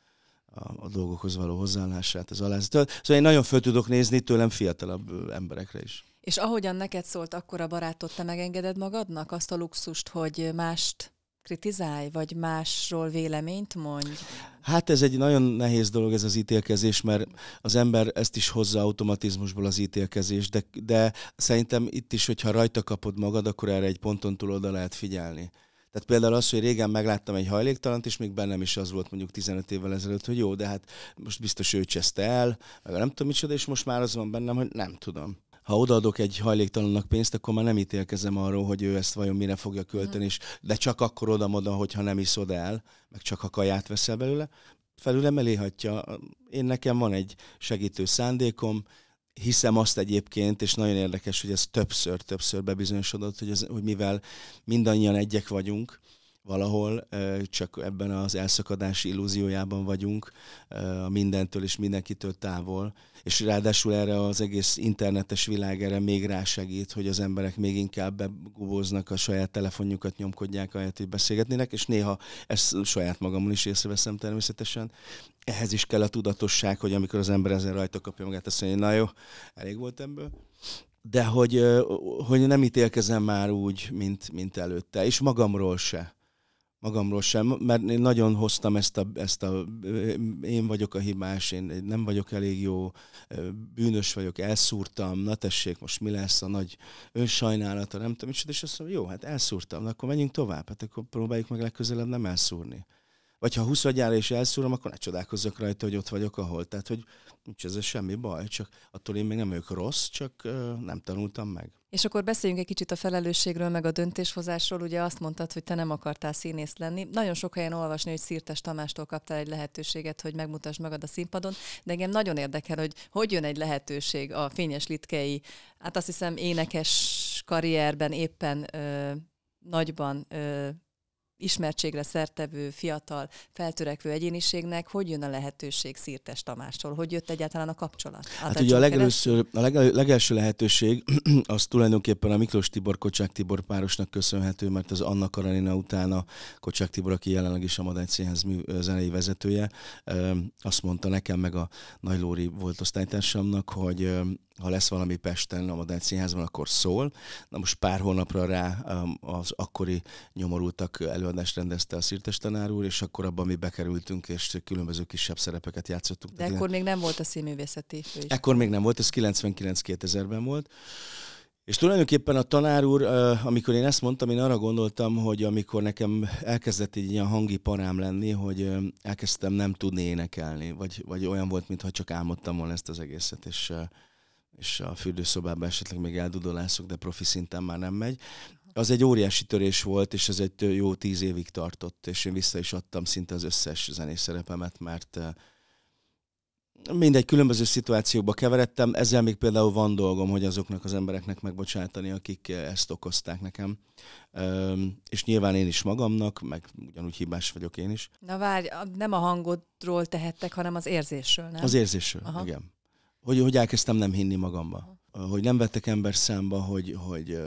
a, a dolgokhoz való hozzáállását, az alázatot. Szóval én nagyon föl tudok nézni tőlem fiatalabb emberekre is. És ahogyan neked szólt akkor a barátod, te megengeded magadnak azt a luxust, hogy mást kritizálj, vagy másról véleményt mondj? Hát ez egy nagyon nehéz dolog ez az ítélkezés, mert az ember ezt is hozza automatizmusból az ítélkezés, de, de szerintem itt is, hogyha rajta kapod magad, akkor erre egy ponton túl oda lehet figyelni. Tehát például az, hogy régen megláttam egy hajléktalant, és még bennem is az volt mondjuk 15 évvel ezelőtt, hogy jó, de hát most biztos ő cseszte el, meg nem tudom micsoda, és most már az van bennem, hogy nem tudom ha odaadok egy hajléktalannak pénzt, akkor már nem ítélkezem arról, hogy ő ezt vajon mire fogja mhm. költeni, és, de csak akkor oda, hogyha nem iszod el, meg csak ha kaját veszel belőle, Felül eléhatja. Én nekem van egy segítő szándékom, hiszem azt egyébként, és nagyon érdekes, hogy ez többször, többször bebizonyosodott, hogy, ez, hogy mivel mindannyian egyek vagyunk, valahol, csak ebben az elszakadási illúziójában vagyunk, a mindentől és mindenkitől távol, és ráadásul erre az egész internetes világ erre még rásegít, hogy az emberek még inkább begubóznak a saját telefonjukat, nyomkodják, ahelyett, hogy beszélgetnének, és néha ezt saját magamon is észreveszem természetesen, ehhez is kell a tudatosság, hogy amikor az ember ezen rajta kapja magát, azt mondja, na jó, elég volt ebből. De hogy, hogy nem ítélkezem már úgy, mint, mint előtte, és magamról se magamról sem, mert én nagyon hoztam ezt a, ezt a én vagyok a hibás, én nem vagyok elég jó, bűnös vagyok, elszúrtam, na tessék, most mi lesz a nagy önsajnálata, nem tudom, és azt mondom, jó, hát elszúrtam, na akkor menjünk tovább, hát akkor próbáljuk meg legközelebb nem elszúrni. Vagy ha huszadjára és elszúrom, akkor ne csodálkozzak rajta, hogy ott vagyok, ahol. Tehát, hogy nincs ez semmi baj, csak attól én még nem vagyok rossz, csak nem tanultam meg. És akkor beszéljünk egy kicsit a felelősségről, meg a döntéshozásról. Ugye azt mondtad, hogy te nem akartál színész lenni. Nagyon sok helyen olvasni, hogy Szirtes Tamástól kaptál egy lehetőséget, hogy megmutasd magad a színpadon, de engem nagyon érdekel, hogy hogy jön egy lehetőség a Fényes Litkei, hát azt hiszem énekes karrierben éppen ö, nagyban ö, ismertségre szertevő, fiatal, feltörekvő egyéniségnek, hogy jön a lehetőség Szirtes Tamástól? Hogy jött egyáltalán a kapcsolat? Hát Adácsok ugye a, legelőször, a legel, legelső lehetőség az tulajdonképpen a Miklós Tibor Kocsák Tibor párosnak köszönhető, mert az Anna Karanina után a Kocsák Tibor, aki jelenleg is a Madány Színház zenei vezetője, azt mondta nekem, meg a Nagy Lóri volt osztálytársamnak, hogy ha lesz valami Pesten a Madách Színházban, akkor szól. Na most pár hónapra rá um, az akkori nyomorultak előadást rendezte a Szirtes tanár úr, és akkor abban mi bekerültünk, és különböző kisebb szerepeket játszottunk. De Tehát akkor én... még nem volt a színművészeti főiskola. Ekkor még nem volt, ez 99-2000-ben volt. És tulajdonképpen a tanár úr, amikor én ezt mondtam, én arra gondoltam, hogy amikor nekem elkezdett így ilyen hangi parám lenni, hogy elkezdtem nem tudni énekelni, vagy, vagy olyan volt, mintha csak álmodtam volna ezt az egészet, és és a fürdőszobában esetleg még eldudolászok, de profi szinten már nem megy. Az egy óriási törés volt, és ez egy jó tíz évig tartott, és én vissza is adtam szinte az összes zenés szerepemet, mert eh, mindegy, különböző szituációkba keveredtem, ezzel még például van dolgom, hogy azoknak az embereknek megbocsátani, akik eh, ezt okozták nekem. Üm, ehm, és nyilván én is magamnak, meg ugyanúgy hibás vagyok én is. Na várj, nem a hangodról tehettek, hanem az érzésről, nem? Az érzésről, Aha. igen hogy, hogy elkezdtem nem hinni magamba. Hogy nem vettek ember számba, hogy, hogy,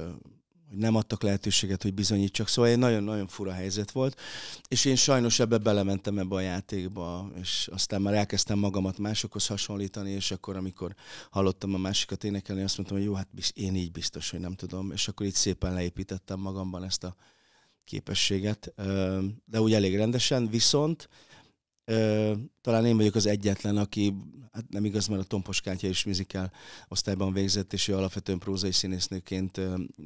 hogy nem adtak lehetőséget, hogy bizonyítsak. Szóval egy nagyon-nagyon fura helyzet volt, és én sajnos ebbe belementem ebbe a játékba, és aztán már elkezdtem magamat másokhoz hasonlítani, és akkor, amikor hallottam a másikat énekelni, azt mondtam, hogy jó, hát én így biztos, hogy nem tudom, és akkor így szépen leépítettem magamban ezt a képességet, de úgy elég rendesen, viszont Ö, talán én vagyok az egyetlen, aki, hát nem igaz, mert a Tompos Kántya is musical osztályban végzett, és ő alapvetően prózai színésznőként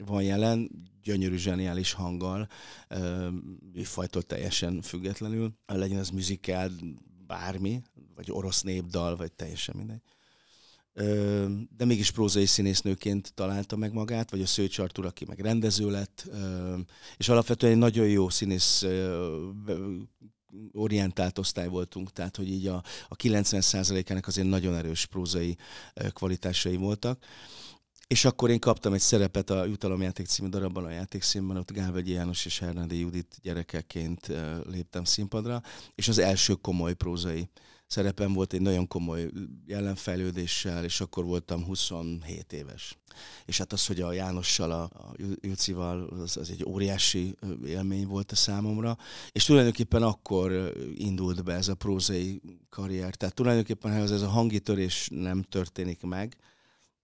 van jelen, gyönyörű, zseniális hanggal, fajtól teljesen függetlenül, legyen az musical, bármi, vagy orosz népdal, vagy teljesen mindegy de mégis prózai színésznőként találta meg magát, vagy a Szőcs Artur, aki meg rendező lett, és alapvetően egy nagyon jó színész orientált osztály voltunk, tehát hogy így a, a 90%-ának azért nagyon erős prózai kvalitásai voltak. És akkor én kaptam egy szerepet a Jutalomjáték című darabban, a játékszínben, ott Gálvegyi János és Hernándi Judit gyerekeként léptem színpadra, és az első komoly prózai szerepem volt egy nagyon komoly jelenfejlődéssel, és akkor voltam 27 éves. És hát az, hogy a Jánossal, a, a Jucival, az, az egy óriási élmény volt a számomra, és tulajdonképpen akkor indult be ez a prózai karrier. Tehát tulajdonképpen, ha ez a hangitörés nem történik meg,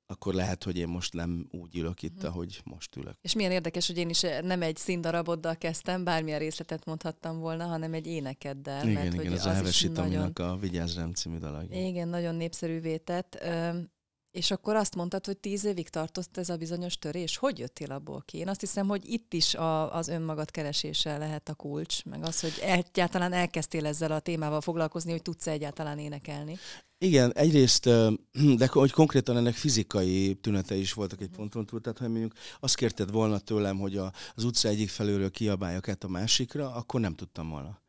akkor lehet, hogy én most nem úgy ülök itt, uh-huh. ahogy most ülök. És milyen érdekes, hogy én is eh, nem egy színdaraboddal kezdtem, bármilyen részletet mondhattam volna, hanem egy énekeddel. Igen, mert, igen, hogy az, az a Heves nagyon... a Vigyázz Rám című dalagja. Igen, nagyon népszerűvé tett. És akkor azt mondtad, hogy tíz évig tartott ez a bizonyos törés. Hogy jöttél abból ki? Én azt hiszem, hogy itt is a, az önmagad keresése lehet a kulcs, meg az, hogy egyáltalán elkezdtél ezzel a témával foglalkozni, hogy tudsz -e egyáltalán énekelni. Igen, egyrészt, de hogy konkrétan ennek fizikai tünetei is voltak egy mhm. ponton túl, tehát ha mondjuk azt kérted volna tőlem, hogy a, az utca egyik felőről kiabáljak át a másikra, akkor nem tudtam volna.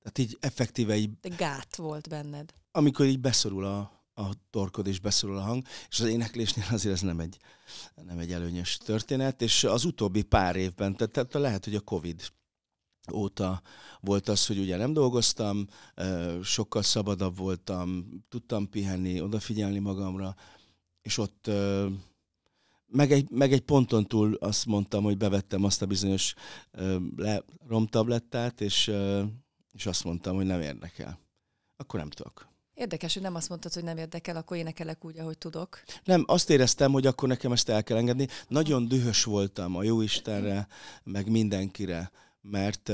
Tehát így effektíve így... De gát volt benned. Amikor így beszorul a, a torkod és beszorul a hang, és az éneklésnél azért ez nem egy, nem egy előnyös történet, és az utóbbi pár évben, tehát, tehát lehet, hogy a Covid óta volt az, hogy ugye nem dolgoztam, sokkal szabadabb voltam, tudtam pihenni, odafigyelni magamra, és ott meg egy, meg egy ponton túl azt mondtam, hogy bevettem azt a bizonyos le, romtablettát, és, és azt mondtam, hogy nem érdekel. Akkor nem tudok. Érdekes, hogy nem azt mondtad, hogy nem érdekel, akkor énekelek úgy, ahogy tudok. Nem, azt éreztem, hogy akkor nekem ezt el kell engedni. Nagyon dühös voltam a Jóistenre, meg mindenkire mert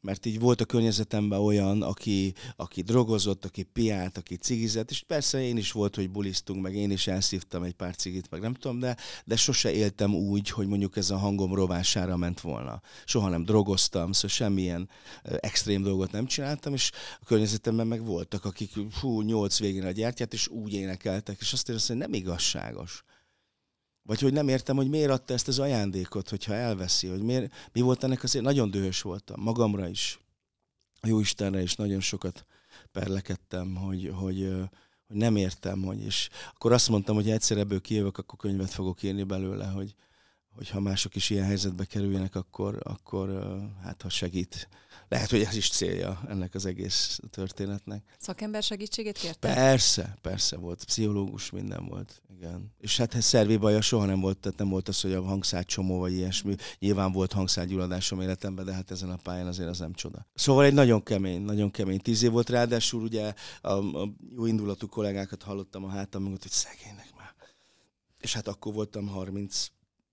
mert így volt a környezetemben olyan, aki, aki drogozott, aki piált, aki cigizett, és persze én is volt, hogy bulisztunk, meg én is elszívtam egy pár cigit, meg nem tudom, de, de sose éltem úgy, hogy mondjuk ez a hangom rovására ment volna. Soha nem drogoztam, szóval semmilyen extrém dolgot nem csináltam, és a környezetemben meg voltak, akik hú, nyolc végén a gyertyát, és úgy énekeltek, és azt érzem, hogy nem igazságos. Vagy hogy nem értem, hogy miért adta ezt az ajándékot, hogyha elveszi, hogy miért, mi volt ennek azért, nagyon dühös voltam, magamra is, a jó Istenre is nagyon sokat perlekedtem, hogy, hogy, hogy nem értem, hogy és akkor azt mondtam, hogy ha egyszer ebből kijövök, akkor könyvet fogok írni belőle, hogy, hogyha mások is ilyen helyzetbe kerüljenek, akkor, akkor hát ha segít. Lehet, hogy ez is célja ennek az egész történetnek. Szakember segítségét kérte? Persze, persze volt. Pszichológus minden volt, igen. És hát, hát szervi baja soha nem volt, tehát nem volt az, hogy a hangszárcsomó vagy ilyesmi. Nyilván volt hangszárgyulladásom életemben, de hát ezen a pályán azért az nem csoda. Szóval egy nagyon kemény, nagyon kemény tíz év volt, ráadásul ugye a, a jó indulatú kollégákat hallottam a hátam mögött, hogy szegénynek már. És hát akkor voltam 30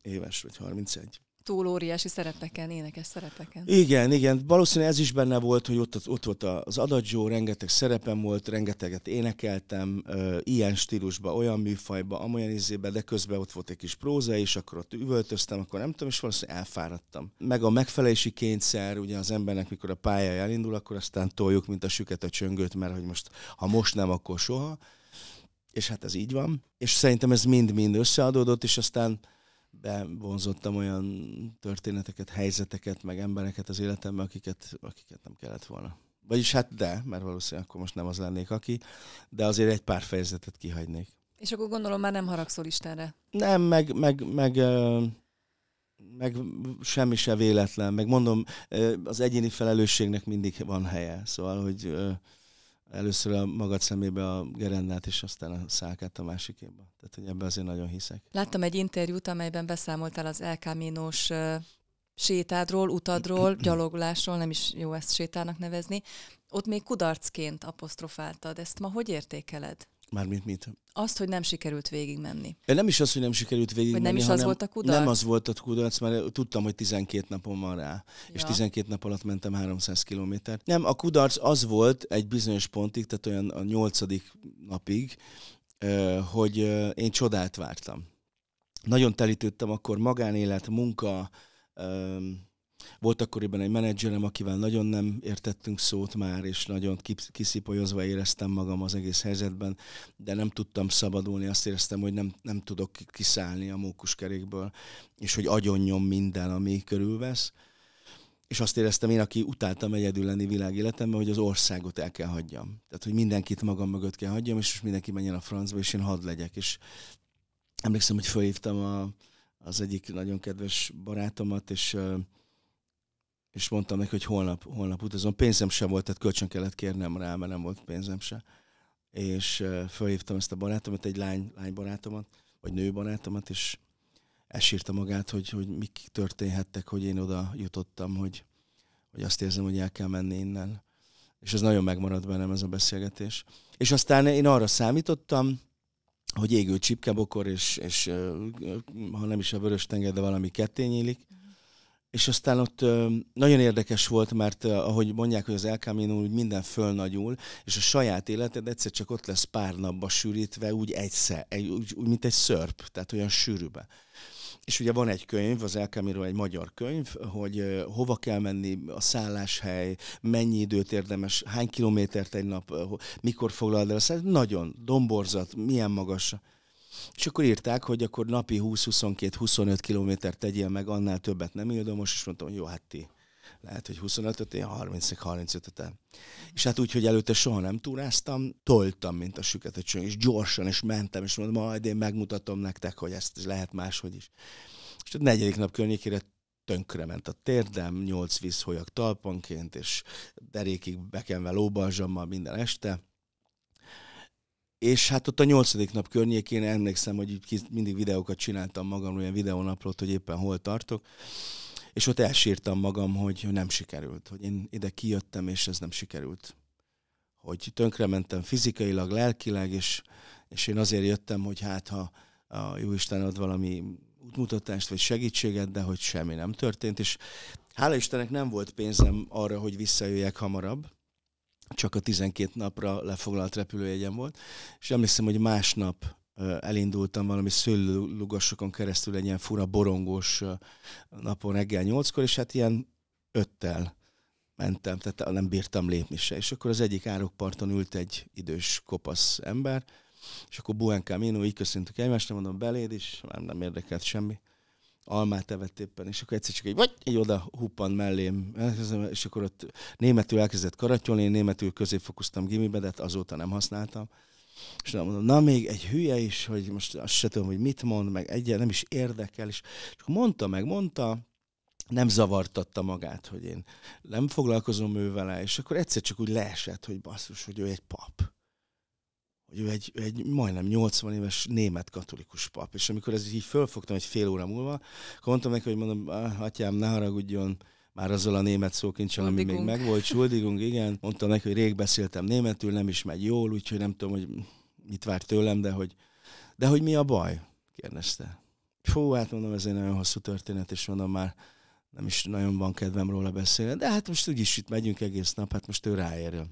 éves, vagy 31 túl óriási szerepeken, énekes szerepeken. Igen, igen. Valószínűleg ez is benne volt, hogy ott, ott volt az adagyó, rengeteg szerepem volt, rengeteget énekeltem, ö, ilyen stílusba, olyan műfajba, amolyan izében, de közben ott volt egy kis próza és akkor ott üvöltöztem, akkor nem tudom, és valószínűleg elfáradtam. Meg a megfelelési kényszer, ugye az embernek, mikor a pálya elindul, akkor aztán toljuk, mint a süket a csöngőt, mert hogy most, ha most nem, akkor soha. És hát ez így van. És szerintem ez mind-mind összeadódott, és aztán bevonzottam olyan történeteket, helyzeteket, meg embereket az életembe, akiket, akiket nem kellett volna. Vagyis hát de, mert valószínűleg akkor most nem az lennék aki, de azért egy pár fejezetet kihagynék. És akkor gondolom már nem haragszol Istenre. Nem, meg, meg, meg, meg semmi se véletlen, meg mondom, az egyéni felelősségnek mindig van helye. Szóval, hogy Először a magad szemébe a gerendát, és aztán a szálkát a másikéba. Tehát, hogy ebben azért nagyon hiszek. Láttam egy interjút, amelyben beszámoltál az El Camino-s sétádról, utadról, gyaloglásról, nem is jó ezt sétának nevezni. Ott még kudarcként apostrofáltad. Ezt ma hogy értékeled? Mármint mit? Azt, hogy nem sikerült végigmenni. Nem is az, hogy nem sikerült végigmenni. Vagy nem is az volt a kudarc? Nem az volt a kudarc, mert tudtam, hogy 12 napom van rá, ja. és 12 nap alatt mentem 300 kilométert. Nem, a kudarc az volt egy bizonyos pontig, tehát olyan a nyolcadik napig, hogy én csodát vártam. Nagyon telítődtem akkor magánélet, munka, volt akkoriban egy menedzserem, akivel nagyon nem értettünk szót már, és nagyon kiszipolyozva éreztem magam az egész helyzetben, de nem tudtam szabadulni, azt éreztem, hogy nem, nem tudok kiszállni a mókuskerékből, és hogy agyonnyom minden, ami körülvesz. És azt éreztem én, aki utáltam egyedül lenni világéletemben, hogy az országot el kell hagyjam. Tehát, hogy mindenkit magam mögött kell hagyjam, és most mindenki menjen a francba, és én hadd legyek. És emlékszem, hogy felhívtam a, az egyik nagyon kedves barátomat, és és mondtam neki, hogy holnap, holnap utazom. Pénzem sem volt, tehát kölcsön kellett kérnem rá, mert nem volt pénzem sem. És felhívtam ezt a barátomat, egy lány, lány barátomat, vagy nő barátomat, és esírta magát, hogy, hogy mik történhettek, hogy én oda jutottam, hogy, hogy azt érzem, hogy el kell menni innen. És ez nagyon megmaradt bennem ez a beszélgetés. És aztán én arra számítottam, hogy égő csipkebokor, és, és ha nem is a vörös tenger, de valami ketté nyílik. Mm és aztán ott nagyon érdekes volt, mert ahogy mondják, hogy az El Camino úgy minden fölnagyul, és a saját életed egyszer csak ott lesz pár napba sűrítve, úgy egyszer, egy, úgy, úgy, mint egy szörp, tehát olyan sűrűbe. És ugye van egy könyv, az El Camino egy magyar könyv, hogy hova kell menni, a szálláshely, mennyi időt érdemes, hány kilométert egy nap, mikor foglalod el a szállást, nagyon domborzat, milyen magas. És akkor írták, hogy akkor napi 20-22-25 kilométert tegyél meg, annál többet nem ildomos, és mondtam, hogy jó, hát ti lehet, hogy 25-öt, én 30 35 öt És hát úgy, hogy előtte soha nem túráztam, toltam, mint a süket a és gyorsan, és mentem, és mondom, majd én megmutatom nektek, hogy ezt lehet máshogy is. És a negyedik nap környékére ment a térdem, nyolc víz talpanként, és derékig bekenve lóbalzsammal minden este és hát ott a nyolcadik nap környékén emlékszem, hogy mindig videókat csináltam magam, olyan videónaplót, hogy éppen hol tartok, és ott elsírtam magam, hogy nem sikerült, hogy én ide kijöttem, és ez nem sikerült. Hogy tönkrementem fizikailag, lelkileg, és, és én azért jöttem, hogy hát ha a Jóisten ad valami útmutatást vagy segítséget, de hogy semmi nem történt, és hála Istennek nem volt pénzem arra, hogy visszajöjjek hamarabb, csak a 12 napra lefoglalt repülőjegyem volt, és emlékszem, hogy másnap elindultam valami szőlőlugasokon keresztül egy ilyen fura borongós napon reggel nyolckor, és hát ilyen öttel mentem, tehát nem bírtam lépni se. És akkor az egyik árokparton ült egy idős kopasz ember, és akkor Buen Camino, így köszöntük egymást, nem mondom beléd is, már nem érdekelt semmi almát evett éppen, és akkor egyszer csak egy, vagy egy oda huppan mellém, és akkor ott németül elkezdett karatyolni, én németül fokusztam gimibe, de hát azóta nem használtam. És nem mondom, na még egy hülye is, hogy most azt se tudom, hogy mit mond, meg egyen nem is érdekel, és csak mondta, meg mondta, nem zavartatta magát, hogy én nem foglalkozom ő vele, és akkor egyszer csak úgy leesett, hogy basszus, hogy ő egy pap hogy ő egy, egy majdnem 80 éves német katolikus pap. És amikor ez így fölfogtam egy fél óra múlva, akkor mondtam neki, hogy mondom, atyám, ne haragudjon, már azzal a német szókincsel, ami még megvolt, csuldigunk, igen. Mondtam neki, hogy rég beszéltem németül, nem is megy jól, úgyhogy nem tudom, hogy mit vár tőlem, de hogy, de hogy mi a baj? kérdezte. Hú, hát mondom, ez egy nagyon hosszú történet, és mondom már, nem is nagyon van kedvem róla beszélni, de hát most úgyis itt megyünk egész nap, hát most ő ráérjön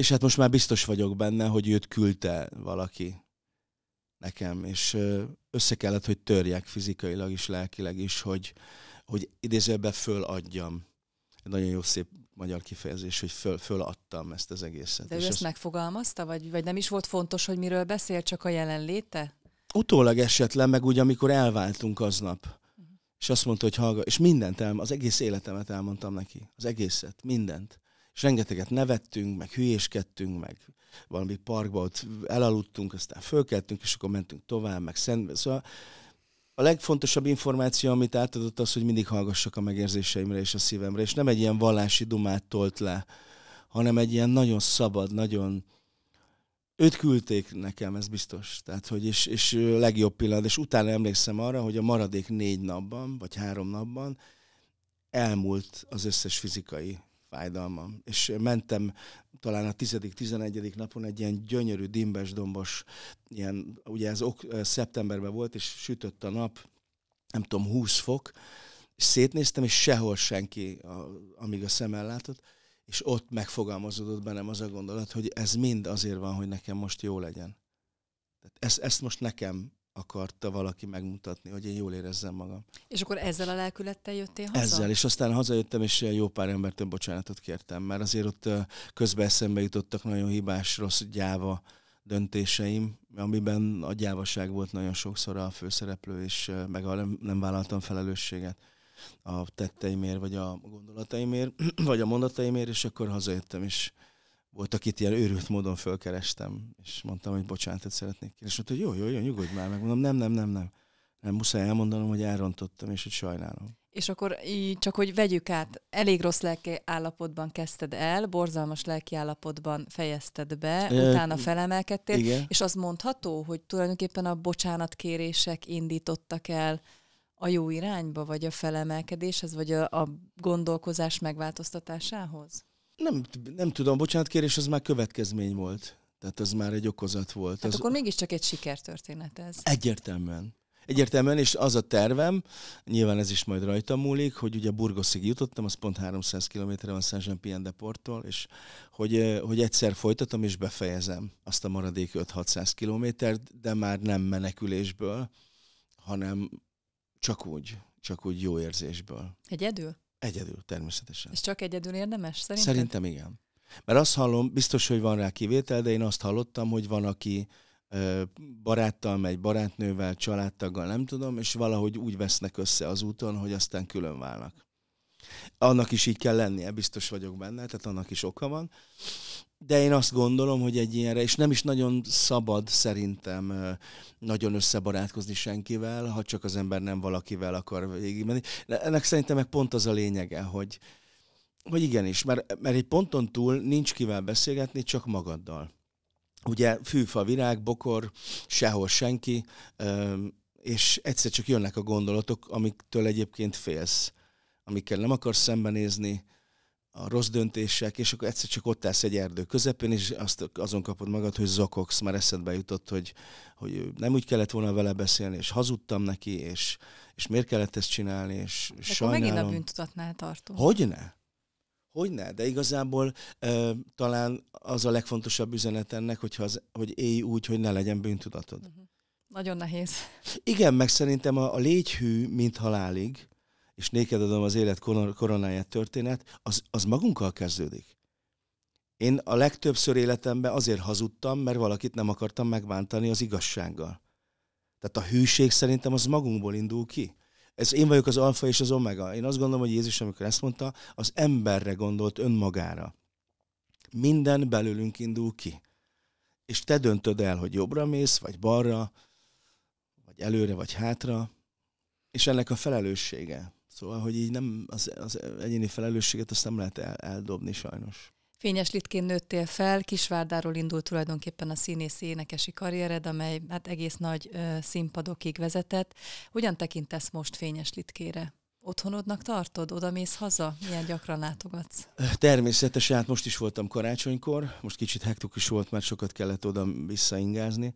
és hát most már biztos vagyok benne, hogy őt küldte valaki nekem, és össze kellett, hogy törjek fizikailag is, lelkileg is, hogy, hogy idézőbe föladjam. Nagyon jó szép magyar kifejezés, hogy föl, föladtam ezt az egészet. De ő és ezt, ezt megfogalmazta, vagy, vagy nem is volt fontos, hogy miről beszél, csak a jelenléte? Utólag esetlen, meg úgy, amikor elváltunk aznap. Uh-huh. És azt mondta, hogy hallgat, és mindent el, az egész életemet elmondtam neki. Az egészet, mindent és rengeteget nevettünk, meg hülyéskedtünk, meg valami parkba ott elaludtunk, aztán fölkeltünk, és akkor mentünk tovább, meg szentbe. Szóval a legfontosabb információ, amit átadott, az, hogy mindig hallgassak a megérzéseimre és a szívemre, és nem egy ilyen vallási dumát tolt le, hanem egy ilyen nagyon szabad, nagyon... Őt küldték nekem, ez biztos. Tehát, hogy és, és legjobb pillanat, és utána emlékszem arra, hogy a maradék négy napban, vagy három napban elmúlt az összes fizikai fájdalmam. És mentem talán a 10.-11. napon egy ilyen gyönyörű, dimbes, dombos, ilyen, ugye ez ok, szeptemberben volt, és sütött a nap, nem tudom, 20 fok, és szétnéztem, és sehol senki, a, amíg a szem ellátott, és ott megfogalmazódott bennem az a gondolat, hogy ez mind azért van, hogy nekem most jó legyen. Tehát ezt, ezt most nekem akarta valaki megmutatni, hogy én jól érezzem magam. És akkor ezzel a lelkülettel jöttél haza? Ezzel, és aztán hazajöttem, és jó pár embertől bocsánatot kértem, mert azért ott közben eszembe jutottak nagyon hibás, rossz, gyáva döntéseim, amiben a gyávaság volt nagyon sokszor a főszereplő, és meg a nem, nem vállaltam felelősséget a tetteimért, vagy a gondolataimért, vagy a mondataimért, és akkor hazajöttem, és volt, akit ilyen őrült módon fölkerestem, és mondtam, hogy bocsánatot szeretnék kérni. És mondta, hogy jó, jó, jó, nyugodj már, megmondom, nem, nem, nem, nem. Nem muszáj elmondanom, hogy elrontottam, és hogy sajnálom. És akkor így csak, hogy vegyük át, elég rossz lelki állapotban kezdted el, borzalmas lelki állapotban fejezted be, e, utána felemelkedtél, igen. és az mondható, hogy tulajdonképpen a bocsánatkérések indítottak el a jó irányba, vagy a felemelkedéshez, vagy a, a gondolkozás megváltoztatásához? Nem, nem tudom, bocsánatkérés az már következmény volt. Tehát az már egy okozat volt. Hát az... akkor mégiscsak egy sikertörténet ez. Egyértelműen. Egyértelműen, és az a tervem, nyilván ez is majd rajta múlik, hogy ugye Burgoszig jutottam, az pont 300 km van Saint jean pien de porttól és hogy, eh, hogy egyszer folytatom és befejezem azt a maradék 5-600 kilométert, de már nem menekülésből, hanem csak úgy, csak úgy jó érzésből. Egyedül? Egyedül, természetesen. És csak egyedül érdemes szerintem? Szerintem igen. Mert azt hallom, biztos, hogy van rá kivétel, de én azt hallottam, hogy van, aki baráttal megy, barátnővel, családtaggal, nem tudom, és valahogy úgy vesznek össze az úton, hogy aztán külön válnak. Annak is így kell lennie, biztos vagyok benne, tehát annak is oka van de én azt gondolom, hogy egy ilyenre, és nem is nagyon szabad szerintem nagyon összebarátkozni senkivel, ha csak az ember nem valakivel akar végigmenni. Ennek szerintem meg pont az a lényege, hogy, hogy igenis, mert, mert egy ponton túl nincs kivel beszélgetni, csak magaddal. Ugye fűfa, virág, bokor, sehol senki, és egyszer csak jönnek a gondolatok, amiktől egyébként félsz, amikkel nem akarsz szembenézni, a rossz döntések, és akkor egyszer csak ott állsz egy erdő közepén, és azt azon kapod magad, hogy zokogsz, mert eszedbe jutott, hogy, hogy nem úgy kellett volna vele beszélni, és hazudtam neki, és, és miért kellett ezt csinálni, és De sajnálom. megint a bűntudatnál tartunk. Hogyne? Hogyne, de igazából ö, talán az a legfontosabb üzenet ennek, hogyha az, hogy élj úgy, hogy ne legyen bűntudatod. Uh-huh. Nagyon nehéz. Igen, meg szerintem a, a légyhű, mint halálig, és néked adom az élet koronáját történet, az, az magunkkal kezdődik. Én a legtöbbször életemben azért hazudtam, mert valakit nem akartam megbántani az igazsággal. Tehát a hűség szerintem az magunkból indul ki. Ez én vagyok az alfa és az omega. Én azt gondolom, hogy Jézus, amikor ezt mondta, az emberre gondolt önmagára. Minden belőlünk indul ki. És te döntöd el, hogy jobbra mész, vagy balra, vagy előre, vagy hátra, és ennek a felelőssége. Szóval, hogy így nem az, az egyéni felelősséget azt nem lehet el, eldobni sajnos. Fényes litként nőttél fel, Kisvárdáról indult tulajdonképpen a színészi énekesi karriered, amely hát egész nagy ö, színpadokig vezetett. Hogyan tekintesz most Fényes litkére? Otthonodnak tartod? Oda mész haza? Milyen gyakran látogatsz? Természetesen, hát most is voltam karácsonykor, most kicsit hektikus volt, mert sokat kellett oda visszaingázni.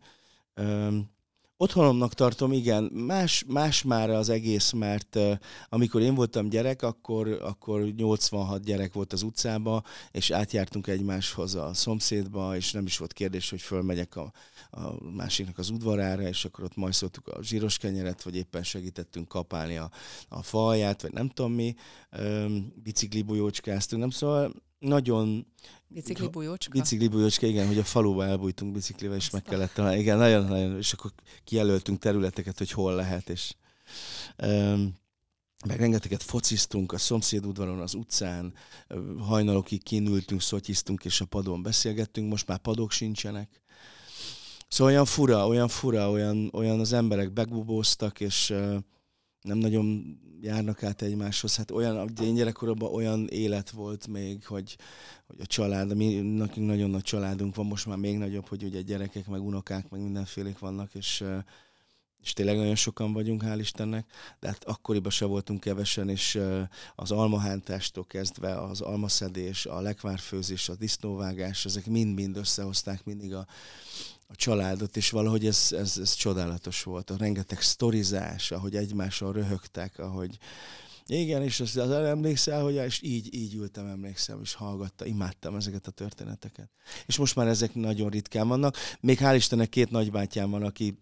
Öm, Otthonomnak tartom, igen. Más, más már az egész, mert amikor én voltam gyerek, akkor, akkor 86 gyerek volt az utcába, és átjártunk egymáshoz a szomszédba, és nem is volt kérdés, hogy fölmegyek a, a másiknak az udvarára, és akkor ott majszoltuk a zsíros kenyeret, vagy éppen segítettünk kapálni a, a faját, vagy nem tudom mi, um, biciklibujócskáztunk, nem szóval nagyon Bicikli bujócska? Bicikli bujócska, igen, hogy a faluba elbújtunk biciklivel, és meg kellett találni. Igen, nagyon-nagyon, és akkor kijelöltünk területeket, hogy hol lehet, és um, meg rengeteget fociztunk a szomszéd udvaron, az utcán, hajnalokig kinültünk, szotyiztunk, és a padon beszélgettünk, most már padok sincsenek. Szóval olyan fura, olyan fura, olyan, olyan az emberek begubóztak, és uh, nem nagyon járnak át egymáshoz. Hát olyan, ugye én gyerekkoromban olyan élet volt még, hogy, hogy a család, mi, nekünk nagyon nagy családunk van, most már még nagyobb, hogy ugye gyerekek, meg unokák, meg mindenfélék vannak, és, és tényleg nagyon sokan vagyunk, hál' Istennek, de hát akkoriban se voltunk kevesen, és az almahántástól kezdve az almaszedés, a lekvárfőzés, a disznóvágás, ezek mind-mind összehozták mindig a, a családot, és valahogy ez, ez, ez csodálatos volt. A rengeteg sztorizás, ahogy egymással röhögtek, ahogy igen, és az, az emlékszel, hogy és így, így ültem, emlékszem, és hallgatta, imádtam ezeket a történeteket. És most már ezek nagyon ritkán vannak. Még hál' Istennek két nagybátyám van, aki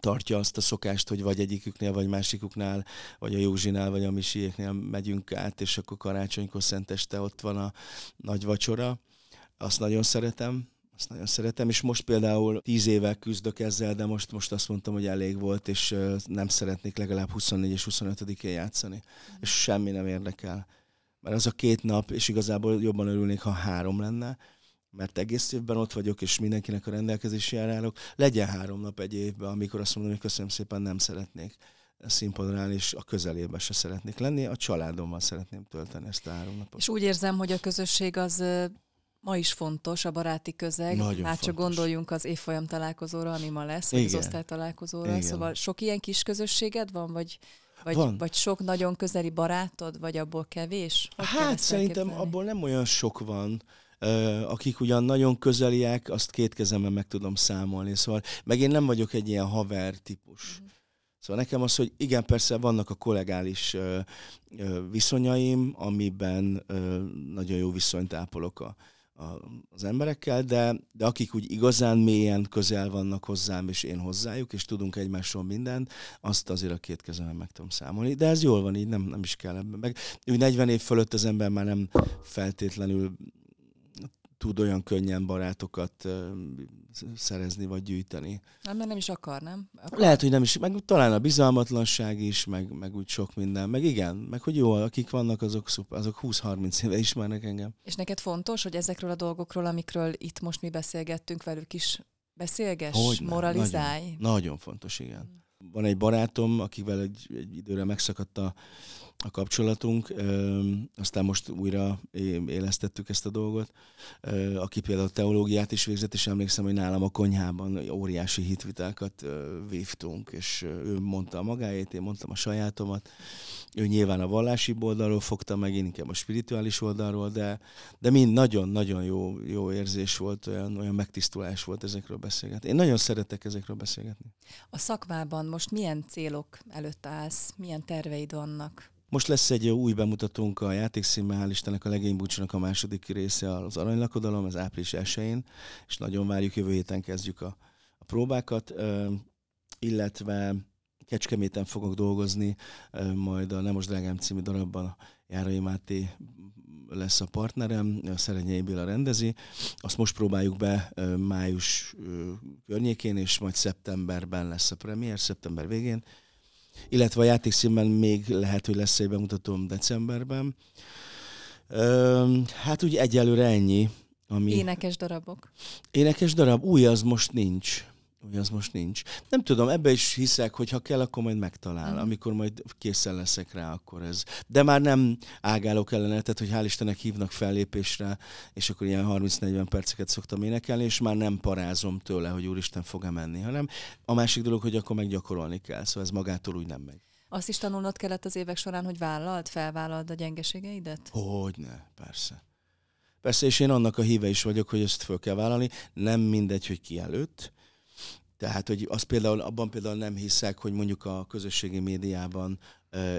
tartja azt a szokást, hogy vagy egyiküknél, vagy másikuknál, vagy a Józsinál, vagy a Misiéknél megyünk át, és akkor karácsonykor szenteste ott van a nagy vacsora. Azt nagyon szeretem, azt nagyon szeretem, és most például tíz éve küzdök ezzel, de most, most azt mondtam, hogy elég volt, és nem szeretnék legalább 24 és 25-én játszani. Mm. És semmi nem érdekel. Mert az a két nap, és igazából jobban örülnék, ha három lenne, mert egész évben ott vagyok, és mindenkinek a rendelkezésére állok. Legyen három nap egy évben, amikor azt mondom, hogy köszönöm szépen, nem szeretnék színpadra állni, és a közelében se szeretnék lenni, a családommal szeretném tölteni ezt a három napot. És úgy érzem, hogy a közösség az ma is fontos a baráti közeg. Nagyon fontos. csak gondoljunk az évfolyam találkozóra, ami ma lesz, Igen. az osztály találkozóra. Igen. Szóval sok ilyen kis közösséged van, vagy, vagy, van. vagy sok nagyon közeli barátod, vagy abból kevés? Hogy hát szerintem elképzelni? abból nem olyan sok van akik ugyan nagyon közeliek, azt két kezemben meg tudom számolni. Szóval, meg én nem vagyok egy ilyen haver típus. Mm. Szóval nekem az, hogy igen, persze vannak a kollégális viszonyaim, amiben nagyon jó viszonyt ápolok a az emberekkel, de, de akik úgy igazán mélyen közel vannak hozzám, és én hozzájuk, és tudunk egymásról mindent, azt azért a két kezemen meg tudom számolni. De ez jól van, így nem, nem is kell ebben. Meg úgy 40 év fölött az ember már nem feltétlenül tud olyan könnyen barátokat szerezni vagy gyűjteni. Nem, mert nem is akar, nem? Akar. Lehet, hogy nem is, meg talán a bizalmatlanság is, meg, meg úgy sok minden, meg igen, meg hogy jó, akik vannak, azok, azok 20-30 éve ismernek engem. És neked fontos, hogy ezekről a dolgokról, amikről itt most mi beszélgettünk velük is, beszélges, moralizálj? Nagyon, nagyon fontos, igen. Van egy barátom, akivel egy, egy időre megszakadt a a kapcsolatunk, aztán most újra élesztettük ezt a dolgot, aki például teológiát is végzett, és emlékszem, hogy nálam a konyhában óriási hitvitákat vívtunk, és ő mondta a magáét, én mondtam a sajátomat, ő nyilván a vallási oldalról fogta meg, én inkább a spirituális oldalról, de, de mind nagyon-nagyon jó, jó érzés volt, olyan, olyan megtisztulás volt ezekről beszélgetni. Én nagyon szeretek ezekről beszélgetni. A szakmában most milyen célok előtt állsz, milyen terveid vannak? Most lesz egy új bemutatónk a hál' Istennek a legénybúcsúnak a második része az aranylakodalom, ez április 1 és nagyon várjuk, jövő héten kezdjük a, a próbákat, ö, illetve Kecskeméten fogok dolgozni, ö, majd a Nemos Drágám című darabban Járai Máté lesz a partnerem, a Szerenyei Béla rendezi. Azt most próbáljuk be ö, május környékén, és majd szeptemberben lesz a premier, szeptember végén illetve a játékszínben még lehet, hogy lesz egy bemutatom decemberben. Ö, hát úgy egyelőre ennyi. Ami... Énekes darabok. Énekes darab, új az most nincs. Ugye az most nincs. Nem tudom, ebbe is hiszek, hogy ha kell, akkor majd megtalál. Mm. Amikor majd készen leszek rá, akkor ez. De már nem ágálok ellene, tehát hogy hál' Istennek hívnak fellépésre, és akkor ilyen 30-40 perceket szoktam énekelni, és már nem parázom tőle, hogy úristen fog-e menni, hanem a másik dolog, hogy akkor meggyakorolni kell, szóval ez magától úgy nem megy. Azt is tanulnod kellett az évek során, hogy vállalt, felvállalt a gyengeségeidet? Hogyne, persze. Persze, és én annak a híve is vagyok, hogy ezt föl kell vállalni. Nem mindegy, hogy ki előtt, tehát, hogy az például, abban például nem hiszek, hogy mondjuk a közösségi médiában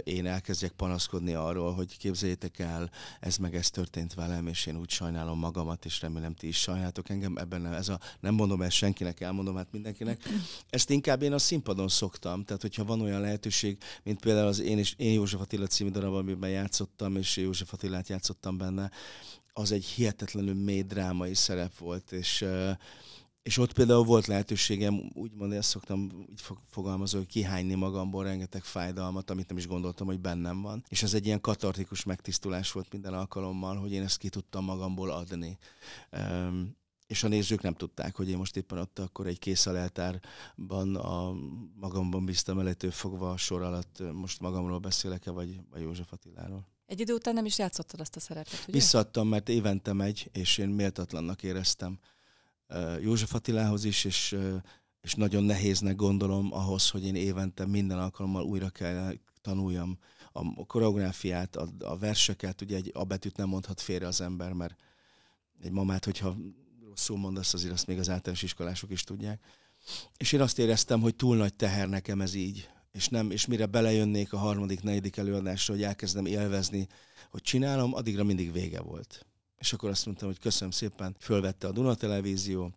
én elkezdjek panaszkodni arról, hogy képzeljétek el, ez meg ez történt velem, és én úgy sajnálom magamat, és remélem ti is sajnáltok engem. Ebben nem, ez a, nem mondom ezt senkinek, elmondom hát mindenkinek. Ezt inkább én a színpadon szoktam, tehát hogyha van olyan lehetőség, mint például az én, és én József Attila című darab, amiben játszottam, és József Attilát játszottam benne, az egy hihetetlenül mély drámai szerep volt, és uh, és ott például volt lehetőségem, úgymond ezt szoktam, így fogalmazni, hogy kihányni magamból rengeteg fájdalmat, amit nem is gondoltam, hogy bennem van. És ez egy ilyen katartikus megtisztulás volt minden alkalommal, hogy én ezt ki tudtam magamból adni. Um, és a nézők nem tudták, hogy én most éppen ott akkor egy kész a magamban bíztam elető fogva a sor alatt most magamról beszélek-e, vagy, vagy József Attiláról. Egy idő után nem is játszottad azt a szerepet, ugye? Visszadtam, mert évente megy, és én méltatlannak éreztem Eh, József Attilához is, és, eh, és nagyon nehéznek gondolom ahhoz, hogy én évente minden alkalommal újra kell tanuljam a koreográfiát, a, a verseket, ugye egy a betűt nem mondhat félre az ember, mert egy mamát, hogyha rosszul mondasz, azért azt még az általános iskolások is tudják. És én azt éreztem, hogy túl nagy teher nekem ez így, és nem, és mire belejönnék a harmadik, negyedik előadásra, hogy elkezdem élvezni, hogy csinálom, addigra mindig vége volt. És akkor azt mondtam, hogy köszönöm szépen, fölvette a Duna Televízió,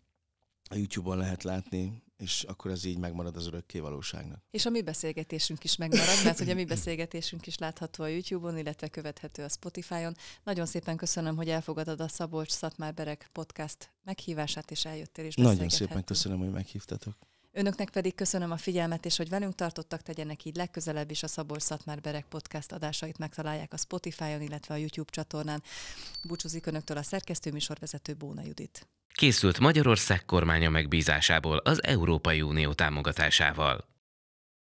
a YouTube-on lehet látni, és akkor ez így megmarad az örökké valóságnak. És a mi beszélgetésünk is megmarad, mert hogy a mi beszélgetésünk is látható a YouTube-on, illetve követhető a Spotify-on. Nagyon szépen köszönöm, hogy elfogadod a Szabolcs Szatmár Berek podcast meghívását, és eljöttél is Nagyon szépen köszönöm, hogy meghívtatok. Önöknek pedig köszönöm a figyelmet, és hogy velünk tartottak, tegyenek így legközelebb is a Szabor Szatmár Berek podcast adásait megtalálják a Spotify-on, illetve a YouTube csatornán. Búcsúzik Önöktől a szerkesztő műsorvezető Bóna Judit. Készült Magyarország kormánya megbízásából az Európai Unió támogatásával.